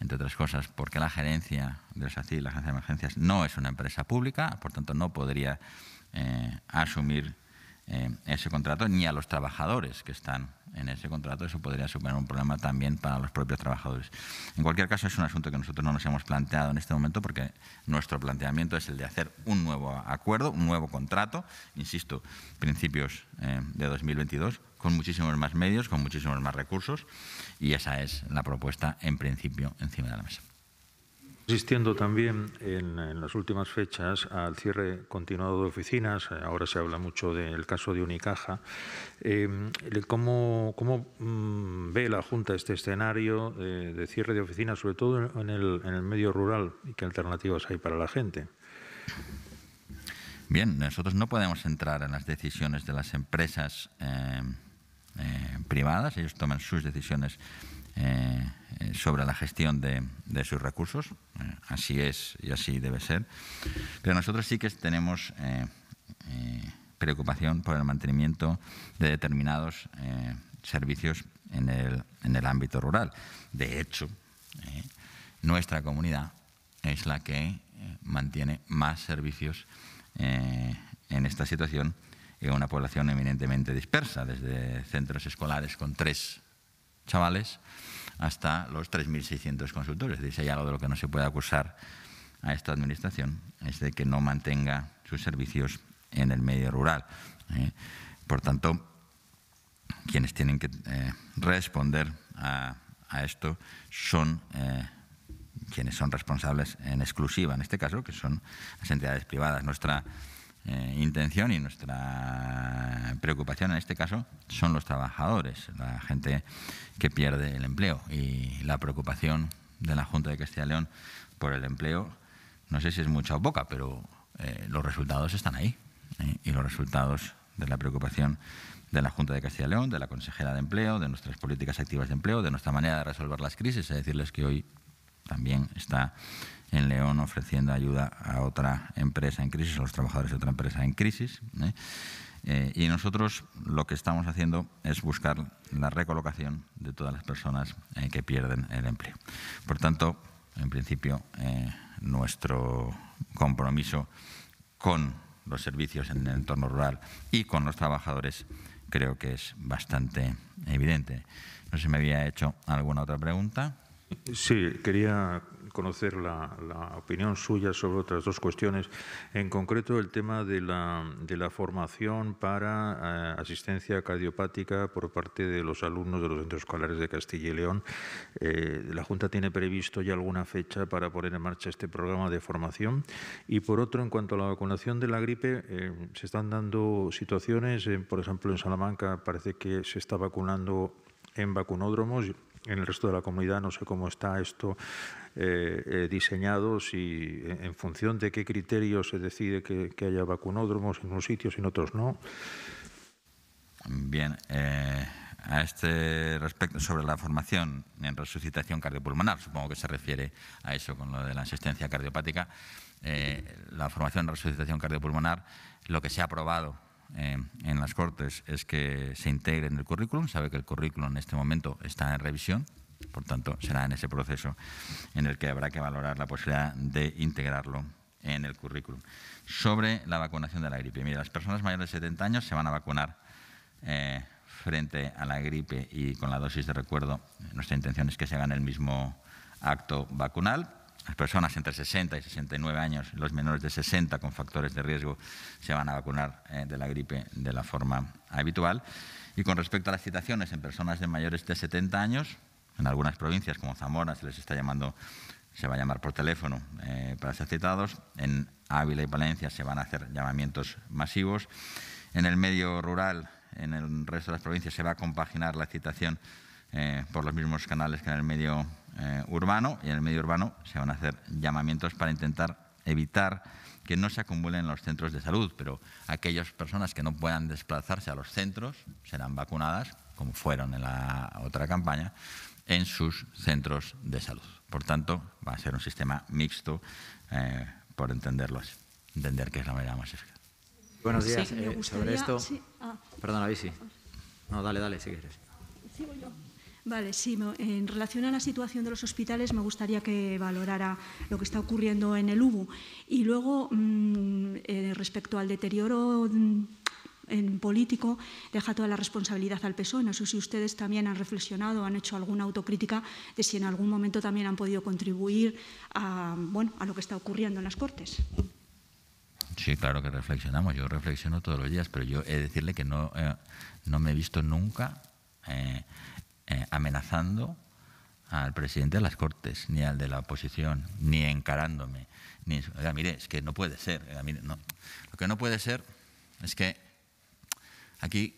entre otras cosas porque la gerencia de los ACI, la agencia de emergencias, no es una empresa pública, por tanto no podría asumir eh, ese contrato ni a los trabajadores que están en ese contrato. Eso podría suponer un problema también para los propios trabajadores. En cualquier caso, es un asunto que nosotros no nos hemos planteado en este momento porque nuestro planteamiento es el de hacer un nuevo acuerdo, un nuevo contrato, insisto, principios eh, de 2022, con muchísimos más medios, con muchísimos más recursos y esa es la propuesta en principio encima de la mesa asistiendo también en, las últimas fechas al cierre continuado de oficinas, eh, ahora se habla mucho del caso de Unicaja. Eh, ¿Cómo, mm, ve la Junta este escenario eh, de, cierre de oficinas, sobre todo en el, medio rural, y qué alternativas hay para la gente? Bien, nosotros no podemos entrar en las decisiones de las empresas privadas, ellos toman sus decisiones eh, eh, sobre la gestión de, sus recursos. Eh, así es y así debe ser. Pero nosotros sí que tenemos preocupación por el mantenimiento de determinados servicios en el, en el, ámbito rural. De hecho, nuestra comunidad es la que mantiene más servicios en esta situación en una población eminentemente dispersa, desde centros escolares con tres chavales hasta los 3.600 consultores. Dice, hay algo de lo que no se puede acusar a esta administración, es de que no mantenga sus servicios en el medio rural. Eh. por tanto, quienes tienen que eh, responder a, esto son eh, quienes son responsables en exclusiva, en este caso, que son las entidades privadas. Nuestra eh, intención y nuestra preocupación en este caso son los trabajadores, la gente que pierde el empleo y la preocupación de la Junta de Castilla y León por el empleo, no sé si es mucha o poca, pero eh, los resultados están ahí eh, y los resultados de la preocupación de la Junta de Castilla y León, de la consejera de empleo, de nuestras políticas activas de empleo, de nuestra manera de resolver las crisis, es decirles que hoy también está en León ofreciendo ayuda a otra empresa en crisis, a los trabajadores de otra empresa en crisis. ¿eh? Eh, y nosotros lo que estamos haciendo es buscar la recolocación de todas las personas eh, que pierden el empleo. Por tanto, en principio, nuestro compromiso con los servicios en el entorno rural y con los trabajadores creo que es bastante evidente. No sé si me había hecho alguna otra pregunta. Sí, quería conocer la, opinión suya sobre otras dos cuestiones, en concreto el tema de la, formación para eh, asistencia cardiopática por parte de los alumnos de los centros escolares de Castilla y León. Eh, la Junta tiene previsto ya alguna fecha para poner en marcha este programa de formación. Y por otro, en cuanto a la vacunación de la gripe, eh, se están dando situaciones, por ejemplo, en Salamanca parece que se está vacunando en vacunódromos. En el resto de la comunidad no sé cómo está esto eh, eh, diseñados y en función de qué criterios se decide que, haya vacunódromos en unos sitios y en otros no. Bien, eh, a este respecto, sobre la formación en resucitación cardiopulmonar, supongo que se refiere a eso con lo de la asistencia cardiopática. Eh, la formación en resucitación cardiopulmonar, lo que se ha aprobado en las Cortes es que se integre en el currículum. Sabe que el currículum en este momento está en revisión por tanto, será en ese proceso en el que habrá que valorar la posibilidad de integrarlo en el currículum. Sobre la vacunación de la gripe. Mira, las personas mayores de 70 años se van a vacunar eh, frente a la gripe y con la dosis de recuerdo. Nuestra intención es que se hagan el mismo acto vacunal. Las personas entre 60 y 69 años, los menores de 60 con factores de riesgo, se van a vacunar eh, de la gripe de la forma habitual. Y con respecto a las citaciones en personas de mayores de 70 años, en algunas provincias, como Zamora, se les está llamando, se va a llamar por teléfono eh, para ser citados. En Ávila y Valencia se van a hacer llamamientos masivos. En el medio rural, en el resto de las provincias, se va a compaginar la citación eh, por los mismos canales que en el medio eh, urbano. Y en el medio urbano se van a hacer llamamientos para intentar evitar que no se acumulen los centros de salud, pero aquellas personas que no puedan desplazarse a los centros serán vacunadas, como fueron en la otra campaña, en sus centros de salud. Por tanto, va a ser un sistema mixto, eh, por entenderlo así, entender que es la manera más eficaz. Buenos días. Eh, sobre esto. Ah. perdona, No, dale, dale, si quieres. Sigo yo. Vale, sí, en relación a la situación de los hospitales me gustaría que valorara lo que está ocurriendo en el UBU. Y luego, mm, eh, respecto al deterioro mm, en político deja toda la responsabilidad al PSOE. No sé si ustedes también han reflexionado, han hecho alguna autocrítica de si en algún momento también han podido contribuir a, bueno, a lo que está ocurriendo en las Cortes. Sí, claro que reflexionamos. Yo reflexiono todos los días, pero yo he de decirle que no, eh, no me he visto nunca eh, eh, amenazando al presidente de las Cortes, ni al de la oposición, ni encarándome. Ni, es que no puede ser. Lo que no puede ser es que aquí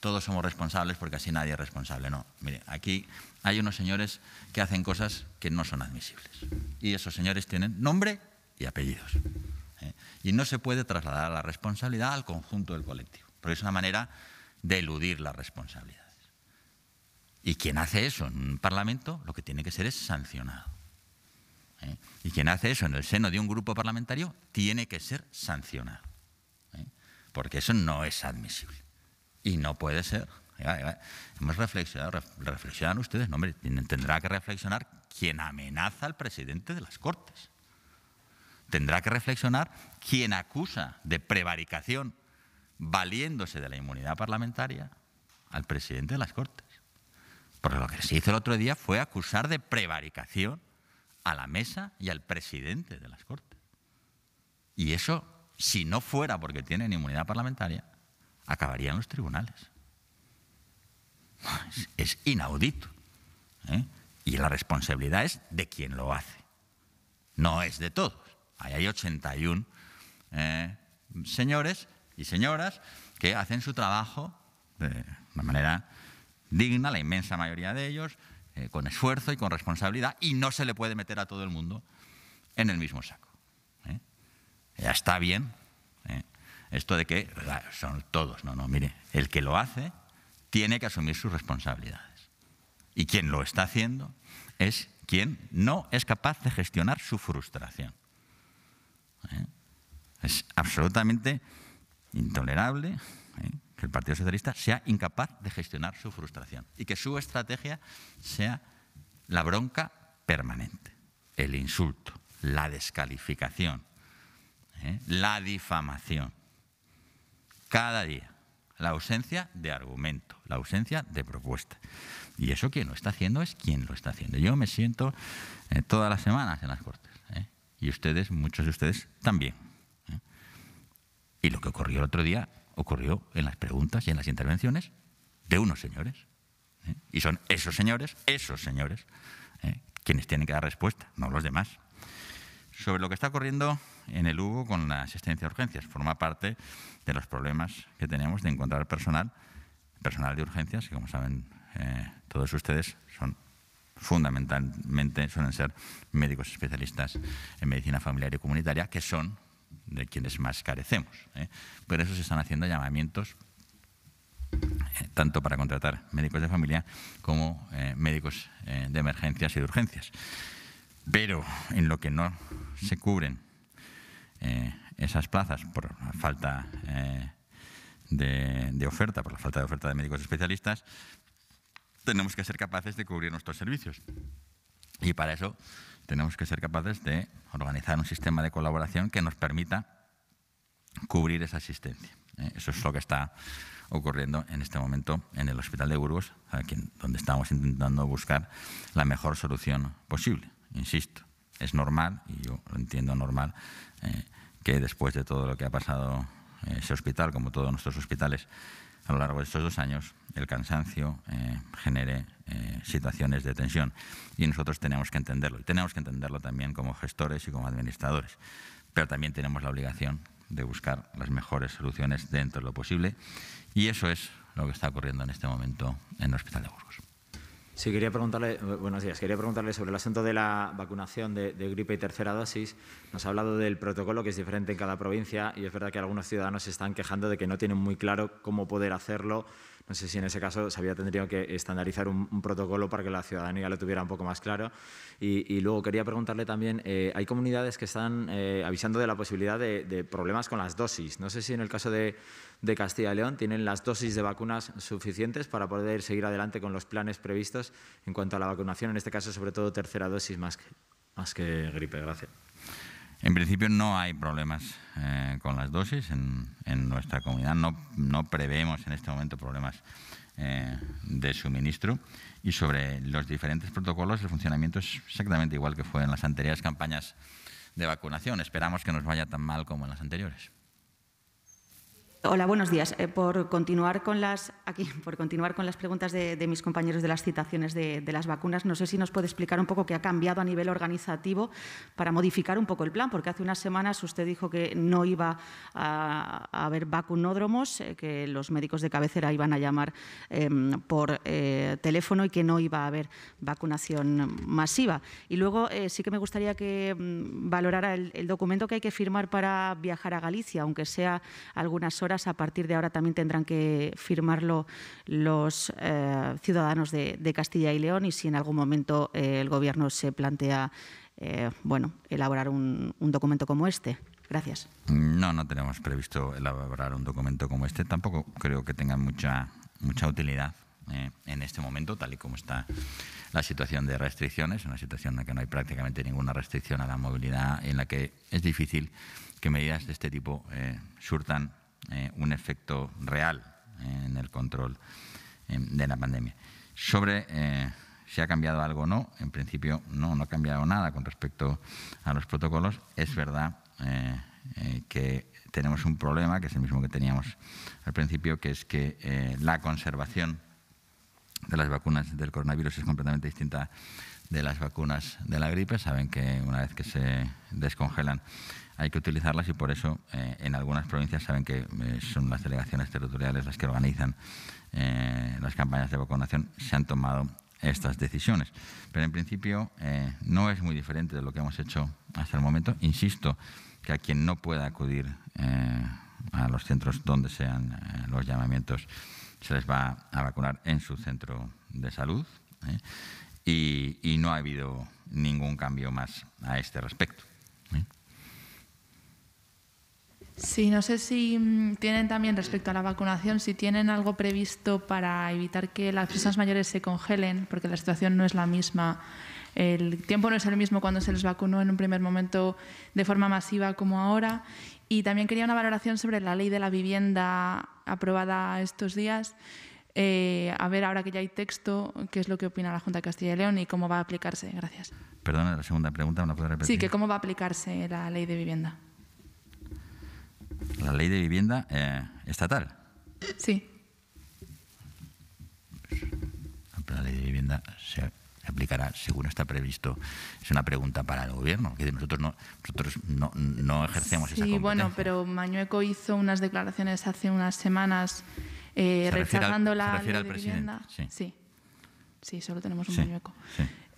todos somos responsables porque así nadie es responsable. No, mire, aquí hay unos señores que hacen cosas que no son admisibles. Y esos señores tienen nombre y apellidos. ¿eh? Y no se puede trasladar la responsabilidad al conjunto del colectivo, porque es una manera de eludir las responsabilidades. Y quien hace eso en un Parlamento, lo que tiene que ser es sancionado. ¿eh? Y quien hace eso en el seno de un grupo parlamentario, tiene que ser sancionado porque eso no es admisible. Y no puede ser. Hemos reflexionado, reflexionan ustedes, hombre, tendrá que reflexionar quien amenaza al presidente de las Cortes. Tendrá que reflexionar quien acusa de prevaricación, valiéndose de la inmunidad parlamentaria, al presidente de las Cortes. Porque lo que se hizo el otro día fue acusar de prevaricación a la mesa y al presidente de las Cortes. Y eso si no fuera porque tienen inmunidad parlamentaria, acabarían los tribunales. Es, inaudito. ¿eh? Y la responsabilidad es de quien lo hace. No es de todos. Ahí hay 81 eh, señores y señoras que hacen su trabajo de una manera digna, la inmensa mayoría de ellos, eh, con esfuerzo y con responsabilidad, y no se le puede meter a todo el mundo en el mismo saco está bien. ¿eh? Esto de que son todos. No, no, mire, el que lo hace tiene que asumir sus responsabilidades. Y quien lo está haciendo es quien no es capaz de gestionar su frustración. ¿eh? Es absolutamente intolerable ¿eh? que el Partido Socialista sea incapaz de gestionar su frustración y que su estrategia sea la bronca permanente, el insulto, la descalificación, ¿eh? la difamación. Cada día. La ausencia de argumento, la ausencia de propuesta. Y eso quien lo está haciendo es quien lo está haciendo. Yo me siento eh, todas las semanas en las Cortes. ¿eh? Y ustedes, muchos de ustedes, también. Y lo que ocurrió el otro día ocurrió en las preguntas y en las intervenciones de unos señores. Y son esos señores, esos señores, quienes tienen que dar respuesta, no los demás sobre lo que está ocurriendo en el Hugo con la asistencia a urgencias. Forma parte de los problemas que tenemos de encontrar personal, personal de urgencias, que como saben eh, todos ustedes son fundamentalmente suelen ser médicos especialistas en medicina familiar y comunitaria, que son de quienes más carecemos. ¿eh? Por eso se están haciendo llamamientos eh, tanto para contratar médicos de familia como médicos de emergencias y de urgencias pero en lo que no se cubren eh, esas plazas por falta eh, de, oferta, por la falta de oferta de médicos especialistas, tenemos que ser capaces de cubrir nuestros servicios. Y para eso tenemos que ser capaces de organizar un sistema de colaboración que nos permita cubrir esa asistencia. Eh, eso es lo que está ocurriendo en este momento en el Hospital de Burgos, donde estamos intentando buscar la mejor solución posible insisto, es normal, y yo lo entiendo normal, eh, que después de todo lo que ha pasado eh, ese hospital, como todos nuestros hospitales, a lo largo de estos dos años, el cansancio eh, genere situaciones de tensión. Y nosotros tenemos que entenderlo. Y tenemos que entenderlo también como gestores y como administradores. Pero también tenemos la obligación de buscar las mejores soluciones dentro de lo posible. Y eso es lo que está ocurriendo en este momento en el Hospital de Burgos. Sí, quería preguntarle, buenos días, quería preguntarle sobre el asunto de la vacunación de, de, gripe y tercera dosis. Nos ha hablado del protocolo que es diferente en cada provincia y es verdad que algunos ciudadanos se están quejando de que no tienen muy claro cómo poder hacerlo no sé si en ese caso se había tendría que estandarizar un, protocolo para que la ciudadanía lo tuviera un poco más claro. Y, luego quería preguntarle también, eh, hay comunidades que están eh, avisando de la posibilidad de, problemas con las dosis. No sé si en el caso de, Castilla y León tienen las dosis de vacunas suficientes para poder seguir adelante con los planes previstos en cuanto a la vacunación, en este caso sobre todo tercera dosis más que, más que gripe. Gracias. En principio no hay problemas eh, con las dosis en, nuestra comunidad, no, no, en este momento problemas eh, de suministro y sobre los diferentes protocolos el funcionamiento es exactamente igual que fue en las anteriores campañas de vacunación. Esperamos que nos vaya tan mal como en las anteriores. Hola, buenos días. Eh, por, continuar con las, aquí, <laughs> por continuar con las preguntas de, mis compañeros de las citaciones de, las vacunas, no sé si nos puede explicar un poco qué ha cambiado a nivel organizativo para modificar un poco el plan, porque hace unas semanas usted dijo que no iba a, haber vacunódromos, eh, que los médicos de cabecera iban a llamar em, por eh, teléfono y que no iba a haber vacunación masiva. Y luego sí que me gustaría que mm, valorara el documento que hay que firmar para viajar a Galicia, aunque sea algunas horas a partir de ahora también tendrán que firmarlo los eh, ciudadanos de, Castilla y León y si en algún momento eh, el Gobierno se plantea eh, bueno, elaborar un, documento como este. Gracias. No, no tenemos previsto elaborar un documento como este. Tampoco creo que tenga mucha, mucha utilidad en este momento, tal y como está la situación de restricciones, una situación en la que no hay prácticamente ninguna restricción a la movilidad, en la que es difícil que medidas de este tipo surtan eh, un efecto real eh, en el control em, de la pandemia. Sobre eh, si ha cambiado algo o no, en principio no, no ha cambiado nada con respecto a los protocolos. Es verdad que tenemos un problema, que es el mismo que teníamos al principio, que es que la conservación de las vacunas del coronavirus es completamente distinta de las vacunas de la gripe. Saben que una vez que se descongelan hay que utilizarlas y por eso eh, en algunas provincias saben que eh, son las delegaciones territoriales las que organizan eh, las campañas de vacunación, se han tomado estas decisiones. Pero en principio no es muy diferente de lo que hemos hecho hasta el momento. Insisto que a quien no pueda acudir a los centros donde sean los llamamientos se les va a vacunar en su centro de salud y no ha habido ningún cambio más a este respecto. Sí, no sé si mm, tienen también respecto a la vacunación, si tienen algo previsto para evitar que las personas mayores se congelen, porque la situación no es la misma. El tiempo no es el mismo cuando se les vacunó en un primer momento de forma masiva como ahora. Y también quería una valoración sobre la ley de la vivienda aprobada estos días. Eh, a ver, ahora que ya hay texto, ¿qué es lo que opina la Junta de Castilla y León y cómo va a aplicarse? Gracias. Perdona, la segunda pregunta, ¿me la puedo repetir? Sí, que cómo va a aplicarse la ley de vivienda. La ley de vivienda eh, estatal. Sí. Pues, la ley de vivienda se aplicará según está previsto. Es una pregunta para el gobierno, que nosotros no, nosotros no, ejercemos esa competencia. Sí, bueno, pero Mañueco hizo unas declaraciones hace unas semanas eh, rechazando la se al Sí. sí. solo tenemos un sí, Mañueco.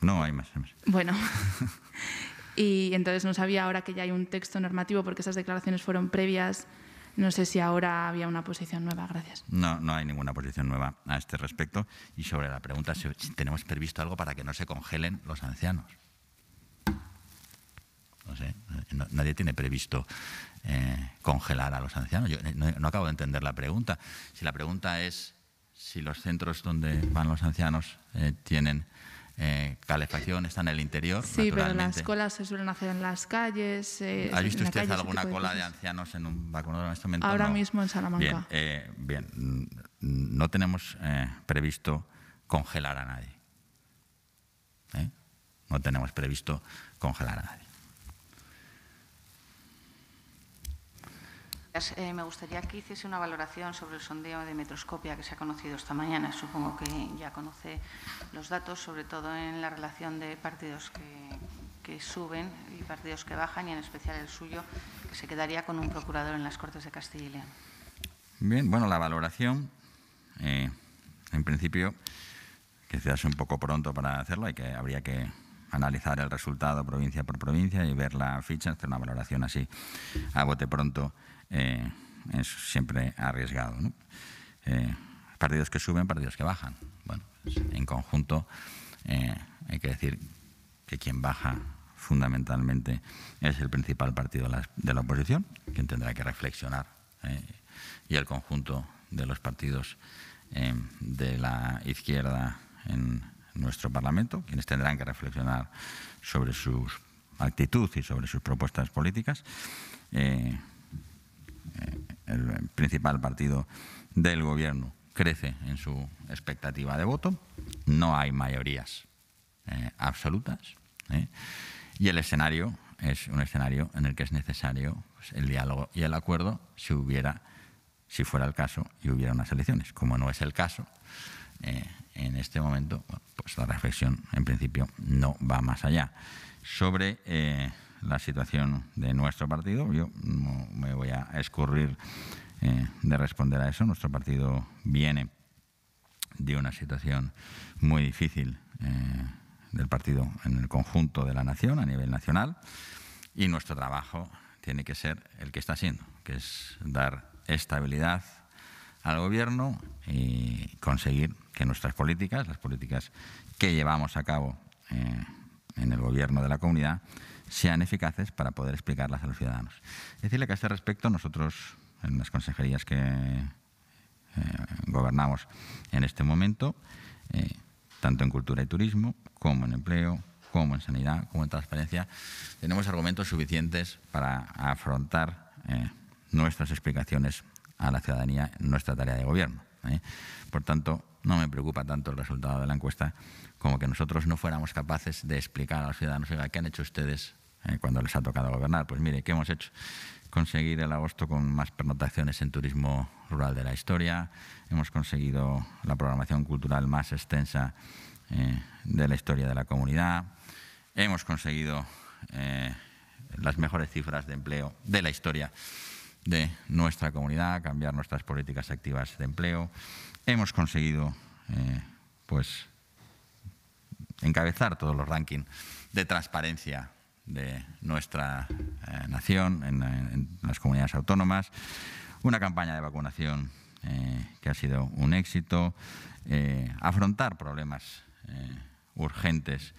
No, hay más. Bueno, <laughs> Y entonces no sabía ahora que ya hay un texto normativo, porque esas declaraciones fueron previas. No sé si ahora había una posición nueva. Gracias. No, no hay ninguna posición nueva a este respecto. Y sobre la pregunta si tenemos previsto algo para que no se congelen los ancianos. No sé, nadie tiene previsto eh, congelar a los ancianos. Yo no, acabo de entender la pregunta. Si la pregunta es si los centros donde van los ancianos eh, tienen eh, calefacción, está en el interior. Sí, pero las colas se suelen hacer en las calles. Eh, ¿Ha visto usted alguna cola de ancianos en un vacuno? en este momento? Ahora mismo en Salamanca. bien. no tenemos previsto congelar a nadie. No tenemos previsto congelar a nadie. Eh, me gustaría que hiciese una valoración sobre el sondeo de metroscopia que se ha conocido esta mañana. Supongo que ya conoce los datos, sobre todo en la relación de partidos que, suben y partidos que bajan, y en especial el suyo, que se quedaría con un procurador en las Cortes de Castilla y León. Bien, bueno, la valoración, eh, en principio, que hace un poco pronto para hacerlo, hay que, habría que analizar el resultado provincia por provincia y ver la ficha, hacer una valoración así a bote pronto eh, es siempre arriesgado. Eh, partidos que suben, partidos que bajan. Bueno, en conjunto eh, hay que decir que quien baja fundamentalmente es el principal partido de la, oposición, quien tendrá que reflexionar, y el conjunto de los partidos de la izquierda en nuestro Parlamento, quienes tendrán que reflexionar sobre sus actitud y sobre sus propuestas políticas. Eh, eh, el principal partido del gobierno, crece en su expectativa de voto. No hay mayorías eh, absolutas. Eh, y el escenario es un escenario en el que es necesario pues, el diálogo y el acuerdo si hubiera, si fuera el caso y hubiera unas elecciones. Como no es el caso, en este momento, pues la reflexión en principio no va más allá. Sobre la situación de nuestro partido. Yo me voy a escurrir eh, de responder a eso. Nuestro partido viene de una situación muy difícil eh, del partido en el conjunto de la nación, a nivel nacional, y nuestro trabajo tiene que ser el que está siendo, que es dar estabilidad al gobierno y conseguir que nuestras políticas, las políticas que llevamos a cabo eh, en el gobierno de la comunidad, sean eficaces para poder explicarlas a los ciudadanos. Decirle que a este respecto nosotros, en las consejerías que eh, gobernamos en este momento, eh, tanto en cultura y turismo, como en empleo, como en sanidad, como en transparencia, tenemos argumentos suficientes para afrontar eh, nuestras explicaciones a la ciudadanía en nuestra tarea de gobierno. Por tanto, no me preocupa tanto el resultado de la encuesta como que nosotros no fuéramos capaces de explicar a los ciudadanos, ¿qué han hecho ustedes eh, cuando les ha tocado gobernar? Pues mire, ¿qué hemos hecho? Conseguir el agosto con más pernotaciones en turismo rural de la historia, hemos conseguido la programación cultural más extensa eh, de la historia de la comunidad, hemos conseguido eh, las mejores cifras de empleo de la historia de nuestra comunidad, cambiar nuestras políticas activas de empleo, hemos conseguido eh, pues, encabezar todos los rankings de transparencia de nuestra eh, nación, en, las comunidades autónomas, una campaña de vacunación eh, que ha sido un éxito, afrontar problemas urgentes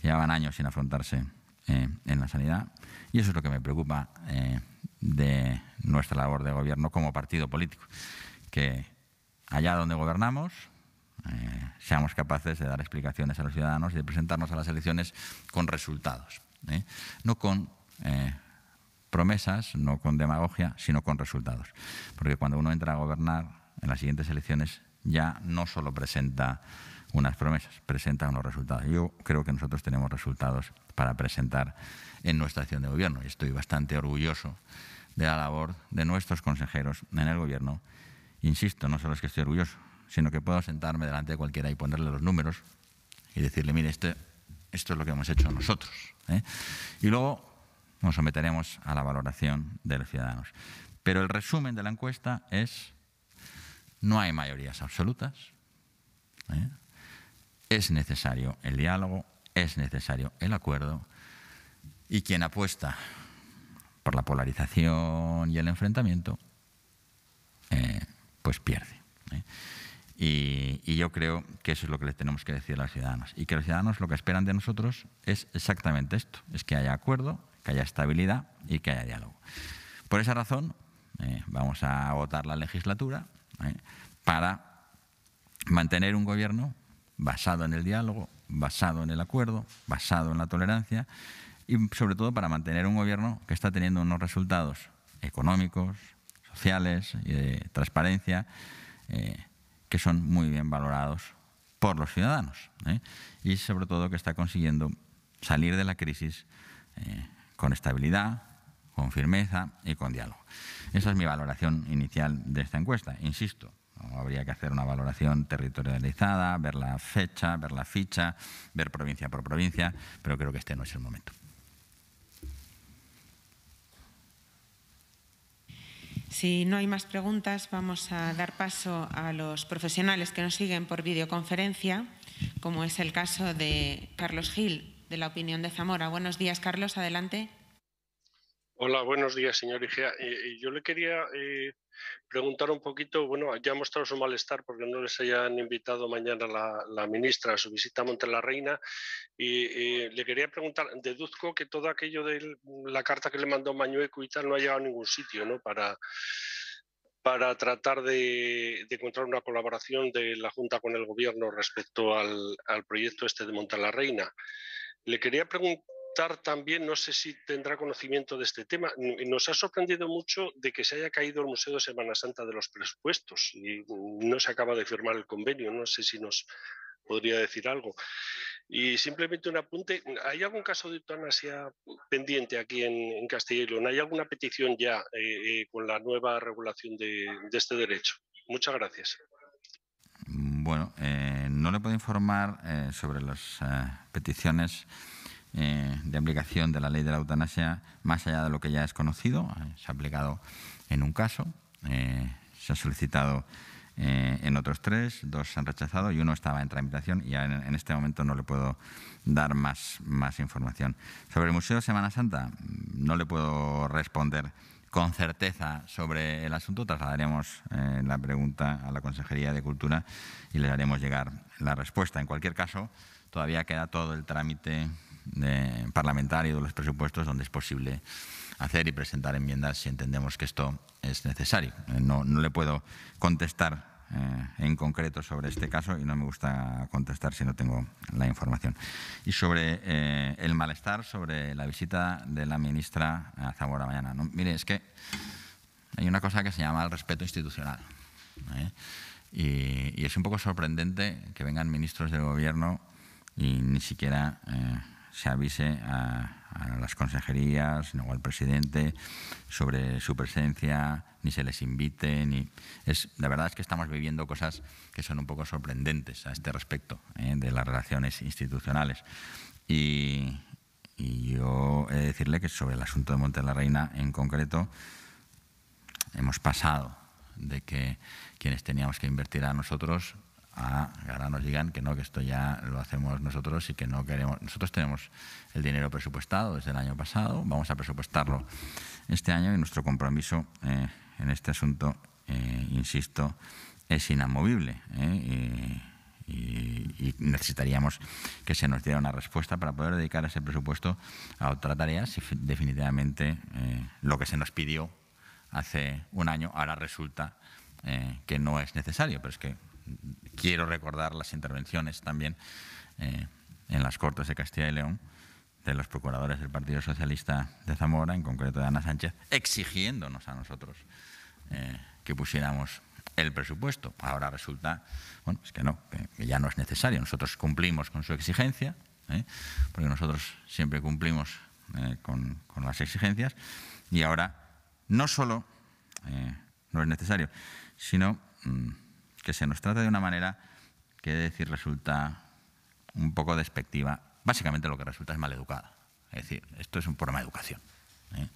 que llevan años sin afrontarse en la sanidad. Y eso es lo que me preocupa de nuestra labor de gobierno como partido político, que allá donde gobernamos, eh, seamos capaces de dar explicaciones a los ciudadanos y de presentarnos a las elecciones con resultados. ¿eh? No con eh, promesas, no con demagogia, sino con resultados. Porque cuando uno entra a gobernar en las siguientes elecciones ya no solo presenta unas promesas, presenta unos resultados. Yo creo que nosotros tenemos resultados para presentar en nuestra acción de gobierno y estoy bastante orgulloso de la labor de nuestros consejeros en el gobierno Insisto, no solo es que estoy orgulloso, sino que puedo sentarme delante de cualquiera y ponerle los números y decirle, mire, este, esto es lo que hemos hecho nosotros. ¿eh? Y luego nos someteremos a la valoración de los ciudadanos. Pero el resumen de la encuesta es, no hay mayorías absolutas, ¿eh? es necesario el diálogo, es necesario el acuerdo, y quien apuesta por la polarización y el enfrentamiento, eh, pues pierde. ¿eh? Y, yo creo que eso es lo que les tenemos que decir a los ciudadanos. Y que los ciudadanos lo que esperan de nosotros es exactamente esto, es que haya acuerdo, que haya estabilidad y que haya diálogo. Por esa razón, eh, vamos a votar la legislatura ¿eh? para mantener un gobierno basado en el diálogo, basado en el acuerdo, basado en la tolerancia y sobre todo para mantener un gobierno que está teniendo unos resultados económicos, sociales y de transparencia, eh, que son muy bien valorados por los ciudadanos. ¿eh? Y sobre todo que está consiguiendo salir de la crisis eh, con estabilidad, con firmeza y con diálogo. Esa es mi valoración inicial de esta encuesta. Insisto, habría que hacer una valoración territorializada, ver la fecha, ver la ficha, ver provincia por provincia, pero creo que este no es el momento. Si no hay más preguntas, vamos a dar paso a los profesionales que nos siguen por videoconferencia, como es el caso de Carlos Gil, de la Opinión de Zamora. Buenos días, Carlos. Adelante. Hola, buenos días, señor Igea. Eh, eh, yo le quería eh, preguntar un poquito, bueno, ya ha mostrado su malestar porque no les hayan invitado mañana la, ministra a su visita a la y, y le quería preguntar, deduzco que todo aquello de la carta que le mandó Mañueco y tal no ha llegado a ningún sitio, ¿no? Para, para tratar de, encontrar una colaboración de la Junta con el Gobierno respecto al, proyecto este de la Reina Le quería preguntar también, no sé si tendrá conocimiento de este tema, nos ha sorprendido mucho de que se haya caído el Museo de Semana Santa de los presupuestos y no se acaba de firmar el convenio, no sé si nos podría decir algo. Y simplemente un apunte, ¿hay algún caso de eutanasia pendiente aquí en, Castellón? Castilla ¿Hay alguna petición ya eh, eh, con la nueva regulación de, este derecho? Muchas gracias. Bueno, eh, no le puedo informar sobre las peticiones eh, de aplicación de la ley de la eutanasia más allá de lo que ya es conocido. Eh, se ha aplicado en un caso, eh, se ha solicitado en otros tres, dos se han rechazado y uno estaba en tramitación y en, este momento no le puedo dar más, más información. Sobre el Museo de Semana Santa no le puedo responder con certeza sobre el asunto. Trasladaremos la pregunta a la Consejería de Cultura y le daremos llegar la respuesta. En cualquier caso, todavía queda todo el trámite parlamentario de los presupuestos donde es posible hacer y presentar enmiendas si entendemos que esto es necesario. Eh, no, no le puedo contestar eh, en concreto sobre este caso y no me gusta contestar si no tengo la información. Y sobre eh, el malestar sobre la visita de la ministra a Zamora mañana. mire, es que hay una cosa que se llama el respeto institucional. Y, y, es un poco sorprendente que vengan ministros del Gobierno y ni siquiera se avise a, las consejerías, no al presidente, sobre su presencia, ni se les invite, ni es la verdad es que estamos viviendo cosas que son un poco sorprendentes a este respecto ¿eh? de las relaciones institucionales. Y, yo he de decirle que sobre el asunto de Monte la Reina en concreto hemos pasado de que quienes teníamos que invertir a nosotros Ah, ahora nos digan que no, que esto ya lo hacemos nosotros y que no queremos. Nosotros tenemos el dinero presupuestado desde el año pasado, vamos a presupuestarlo este año y nuestro compromiso eh, en este asunto, eh, insisto, es inamovible. Eh, y, y, necesitaríamos que se nos diera una respuesta para poder dedicar ese presupuesto a otra tarea si definitivamente lo que se nos pidió hace un año ahora resulta que no es necesario. Pero es que quiero recordar las intervenciones también eh, en las Cortes de Castilla y León de los procuradores del Partido Socialista de Zamora, en concreto de Ana Sánchez, exigiéndonos a nosotros eh, que pusiéramos el presupuesto. Ahora resulta, bueno, es que no, ya no es necesario. Nosotros cumplimos con su exigencia, ¿eh? porque nosotros siempre cumplimos con, las exigencias, y ahora no solo no es necesario, sino... Mm, que se nos trata de una manera que, decir, resulta un poco despectiva. Básicamente lo que resulta es maleducada. Es decir, esto es un programa de educación. ¿eh?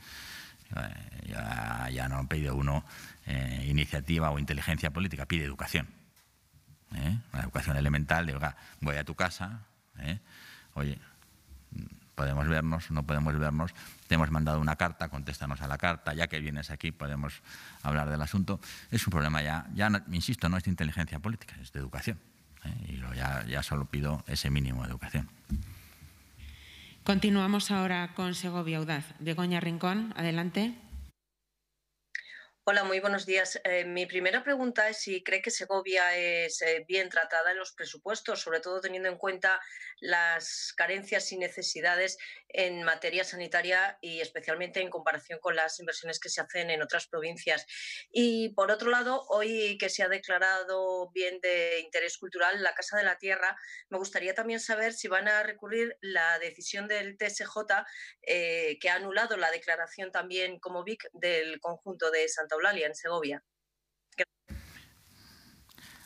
Eh, ya, no no pedido uno eh, iniciativa o inteligencia política, pide educación. Una educación elemental de, voy a tu casa, oye, podemos vernos, no podemos vernos, te hemos mandado una carta, contéstanos a la carta, ya que vienes aquí podemos hablar del asunto. Es un problema ya, ya insisto, no es de inteligencia política, es de educación. ¿eh? Y ya, solo pido ese mínimo de educación. Continuamos ahora con Segovia Audaz. Goña Rincón, adelante. Hola, muy buenos días. Eh, mi primera pregunta es si cree que Segovia es eh, bien tratada en los presupuestos, sobre todo teniendo en cuenta las carencias y necesidades en materia sanitaria y especialmente en comparación con las inversiones que se hacen en otras provincias. Y por otro lado, hoy que se ha declarado bien de interés cultural la Casa de la Tierra, me gustaría también saber si van a recurrir la decisión del TSJ eh, que ha anulado la declaración también como BIC del conjunto de Santa en Segovia.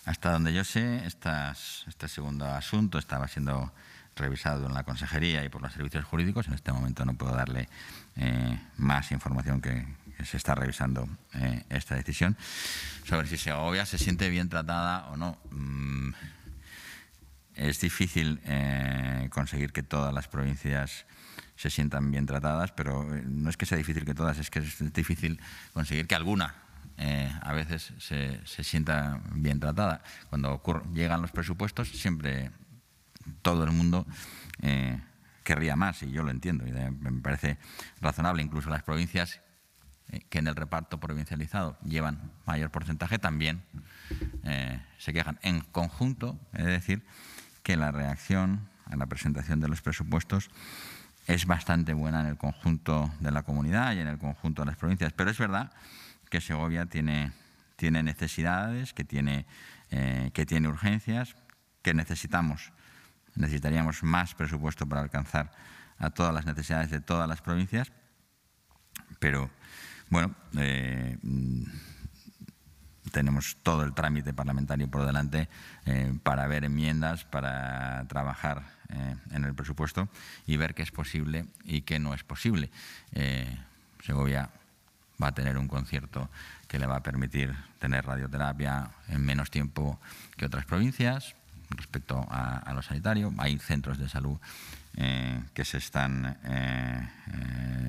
Hasta donde yo sé, estas, este segundo asunto estaba siendo revisado en la Consejería y por los servicios jurídicos. En este momento no puedo darle eh, más información que, se está revisando eh, esta decisión sobre si Segovia se siente bien tratada o no. Mm, es difícil eh, conseguir que todas las provincias se sientan bien tratadas, pero eh, no es que sea difícil que todas, es que es difícil conseguir que alguna eh, a veces se, se, sienta bien tratada. Cuando llegan los presupuestos, siempre todo el mundo eh, querría más, y yo lo entiendo, y me parece razonable. Incluso las provincias que en el reparto provincializado llevan mayor porcentaje también se quejan. En conjunto, es decir que la reacción a la presentación de los presupuestos es bastante buena en el conjunto de la comunidad y en el conjunto de las provincias. Pero es verdad que Segovia tiene, tiene necesidades, que tiene, eh, que tiene urgencias, que necesitamos, necesitaríamos más presupuesto para alcanzar a todas las necesidades de todas las provincias. Pero, bueno, eh, tenemos todo el trámite parlamentario por delante eh, para ver enmiendas, para trabajar eh, en el presupuesto y ver qué es posible y qué no es posible. Eh, Segovia va a tener un concierto que le va a permitir tener radioterapia en menos tiempo que otras provincias respecto a, lo sanitario. Hay centros de salud eh, que se están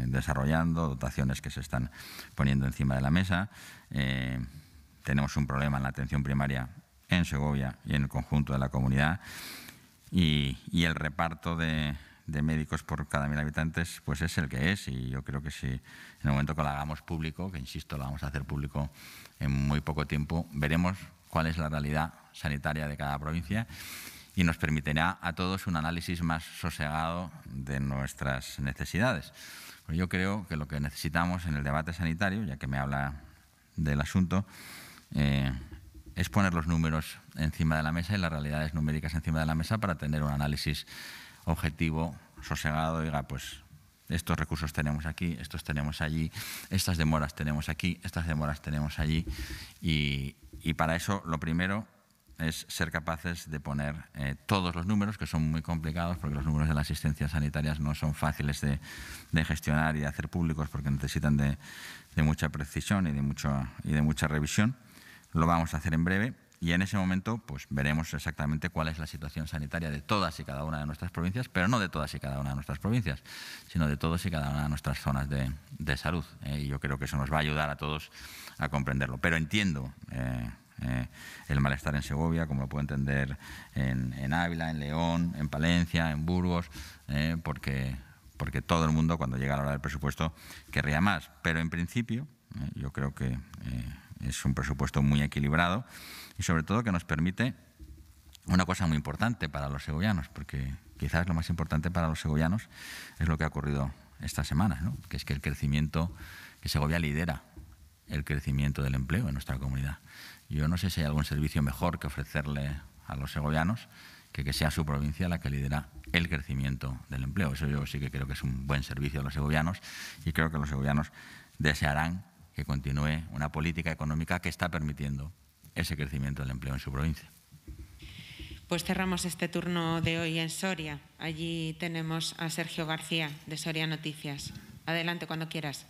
desarrollando, dotaciones que se están poniendo encima de la mesa. tenemos un problema en la atención primaria en Segovia y en el conjunto de la comunidad y, el reparto de, médicos por cada mil habitantes, pues es el que es. Y yo creo que si en el momento que lo hagamos público, que insisto, lo vamos a hacer público en muy poco tiempo, veremos cuál es la realidad sanitaria de cada provincia y nos permitirá a todos un análisis más sosegado de nuestras necesidades. Pues yo creo que lo que necesitamos en el debate sanitario, ya que me habla del asunto, eh, es poner los números encima de la mesa y las realidades numéricas encima de la mesa para tener un análisis objetivo, sosegado, diga, pues estos recursos tenemos aquí, estos tenemos allí, estas demoras tenemos aquí, estas demoras tenemos allí. Y, para eso lo primero es ser capaces de poner eh, todos los números, que son muy complicados, porque los números de la asistencia sanitaria no son fáciles de, gestionar y de hacer públicos, porque necesitan de, mucha precisión y de, mucho, y de mucha revisión lo vamos a hacer en breve y en ese momento pues veremos exactamente cuál es la situación sanitaria de todas y cada una de nuestras provincias, pero no de todas y cada una de nuestras provincias, sino de todas y cada una de nuestras zonas de, de salud. Eh, y yo creo que eso nos va a ayudar a todos a comprenderlo. Pero entiendo eh, eh, el malestar en Segovia, como lo puedo entender en, en Ávila, en León, en Palencia, en Burgos, porque, porque todo el mundo cuando llega a la hora del presupuesto querría más. Pero en principio yo creo que es un presupuesto muy equilibrado y sobre todo que nos permite una cosa muy importante para los segovianos, porque quizás lo más importante para los segovianos es lo que ha ocurrido esta semana, que es que el crecimiento, que Segovia lidera el crecimiento del empleo en nuestra comunidad. Yo no sé si hay algún servicio mejor que ofrecerle a los segovianos que, que sea su provincia la que lidera el crecimiento del empleo. Eso yo sí que creo que es un buen servicio a los segovianos y creo que los segovianos desearán que continúe una política económica que está permitiendo ese crecimiento del empleo en su provincia. Pues cerramos este turno de hoy en Soria. Allí tenemos a Sergio García, de Soria Noticias. Adelante cuando quieras.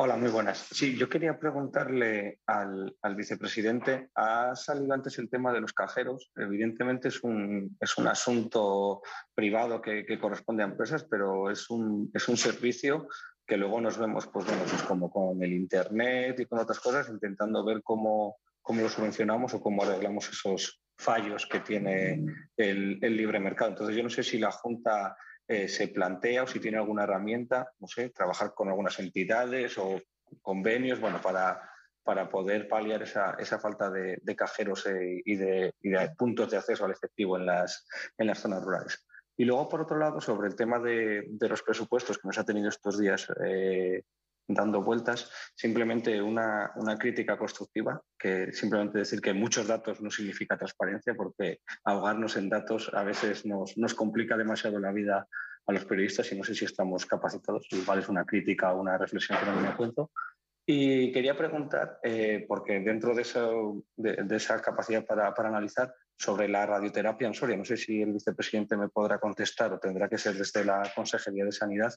Hola, muy buenas. Sí, yo quería preguntarle al, vicepresidente, ha salido antes el tema de los cajeros, evidentemente es un, es un asunto privado que, corresponde a empresas, pero es es un servicio que luego nos vemos, pues, pues como con el Internet y con otras cosas, intentando ver cómo, cómo lo solucionamos o cómo arreglamos esos fallos que tiene el, libre mercado. Entonces, yo no sé si la Junta eh, se plantea o si tiene alguna herramienta, no sé, trabajar con algunas entidades o convenios, bueno, para, para poder paliar esa, esa falta de, cajeros eh, y, de, y, de, puntos de acceso al efectivo en las, en las zonas rurales. Y luego, por otro lado, sobre el tema de, los presupuestos que nos ha tenido estos días eh, dando vueltas, simplemente una, una, crítica constructiva, que simplemente decir que muchos datos no significa transparencia, porque ahogarnos en datos a veces nos, nos complica demasiado la vida a los periodistas y no sé si estamos capacitados, igual es una crítica o una reflexión que no me cuento. Y quería preguntar, eh, porque dentro de, eso, de, de esa capacidad para, para, analizar, sobre la radioterapia en Soria. No sé si el vicepresidente me podrá contestar o tendrá que ser desde la Consejería de Sanidad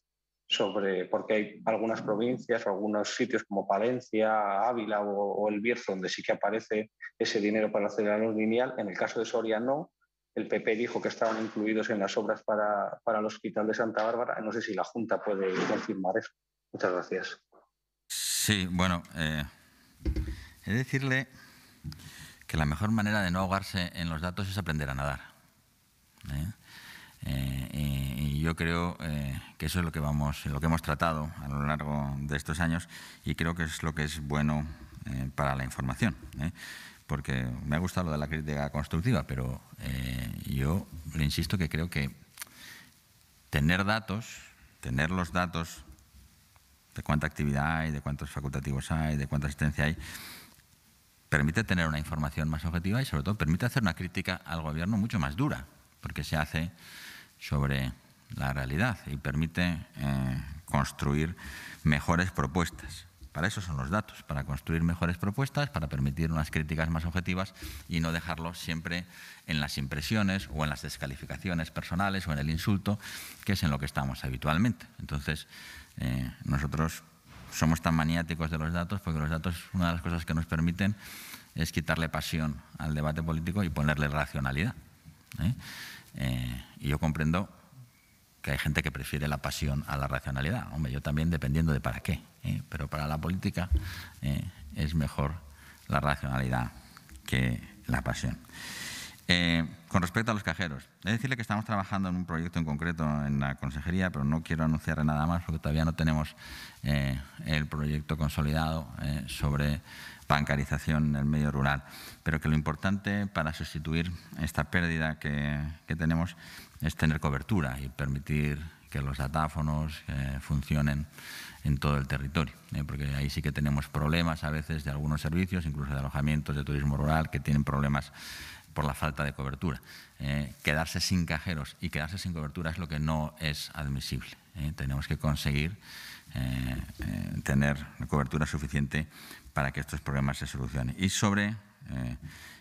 sobre, porque hay algunas provincias, o algunos sitios como Palencia, Ávila o, El Bierzo, donde sí que aparece ese dinero para la lineal. En el caso de Soria no. El PP dijo que estaban incluidos en las obras para, el Hospital de Santa Bárbara. No sé si la Junta puede confirmar eso. Muchas gracias. Sí, bueno, es eh, decirle que la mejor manera de no ahogarse en los datos es aprender a nadar. ¿eh? Eh, y, yo creo eh, que eso es lo que, vamos, lo que hemos tratado a lo largo de estos años y creo que es lo que es bueno para la información. Porque me ha gustado lo de la crítica constructiva, pero yo le insisto que creo que tener datos, tener los datos de cuánta actividad hay, de cuántos facultativos hay, de cuánta asistencia hay, permite tener una información más objetiva y sobre todo permite hacer una crítica al gobierno mucho más dura, porque se hace sobre la realidad y permite eh, construir mejores propuestas. Para eso son los datos, para construir mejores propuestas, para permitir unas críticas más objetivas y no dejarlo siempre en las impresiones o en las descalificaciones personales o en el insulto, que es en lo que estamos habitualmente. Entonces, eh, nosotros somos tan maniáticos de los datos, porque los datos, una de las cosas que nos permiten es quitarle pasión al debate político y ponerle racionalidad. ¿eh? Eh, y yo comprendo que hay gente que prefiere la pasión a la racionalidad. Hombre, yo también dependiendo de para qué. ¿eh? Pero para la política es mejor la racionalidad que la pasión. Eh, con respecto a los cajeros, he decirle que estamos trabajando en un proyecto en concreto en la consejería, pero no quiero anunciar nada más porque todavía no tenemos eh, el proyecto consolidado eh, sobre bancarización en el medio rural. Pero que lo importante para sustituir esta pérdida que, tenemos es tener cobertura y permitir que los datáfonos funcionen en todo el territorio, porque ahí sí que tenemos problemas a veces de algunos servicios, incluso de alojamientos de turismo rural, que tienen problemas por la falta de cobertura. Eh, quedarse sin cajeros y quedarse sin cobertura es lo que no es admisible. Eh. tenemos que conseguir eh, tener cobertura suficiente para que estos problemas se solucionen. Y sobre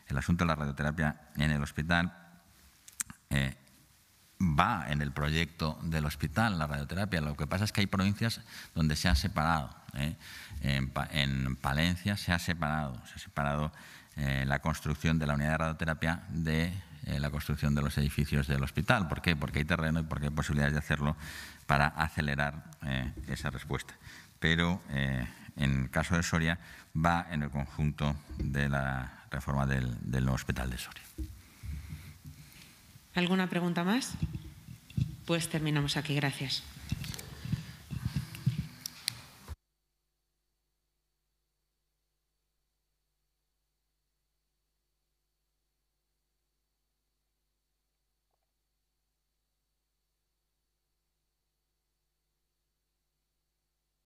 el asunto de la radioterapia en el hospital, va en el proyecto del hospital, la radioterapia. Lo que pasa es que hay provincias donde se ha separado. En, Palencia se ha separado, se ha separado eh, la construcción de la unidad de radioterapia de eh, la construcción de los edificios del hospital. ¿Por qué? Porque hay terreno y porque hay posibilidades de hacerlo para acelerar eh, esa respuesta. Pero en el caso de Soria va en el conjunto de la reforma del, del hospital de Soria. ¿Alguna pregunta más? Pues terminamos aquí. Gracias.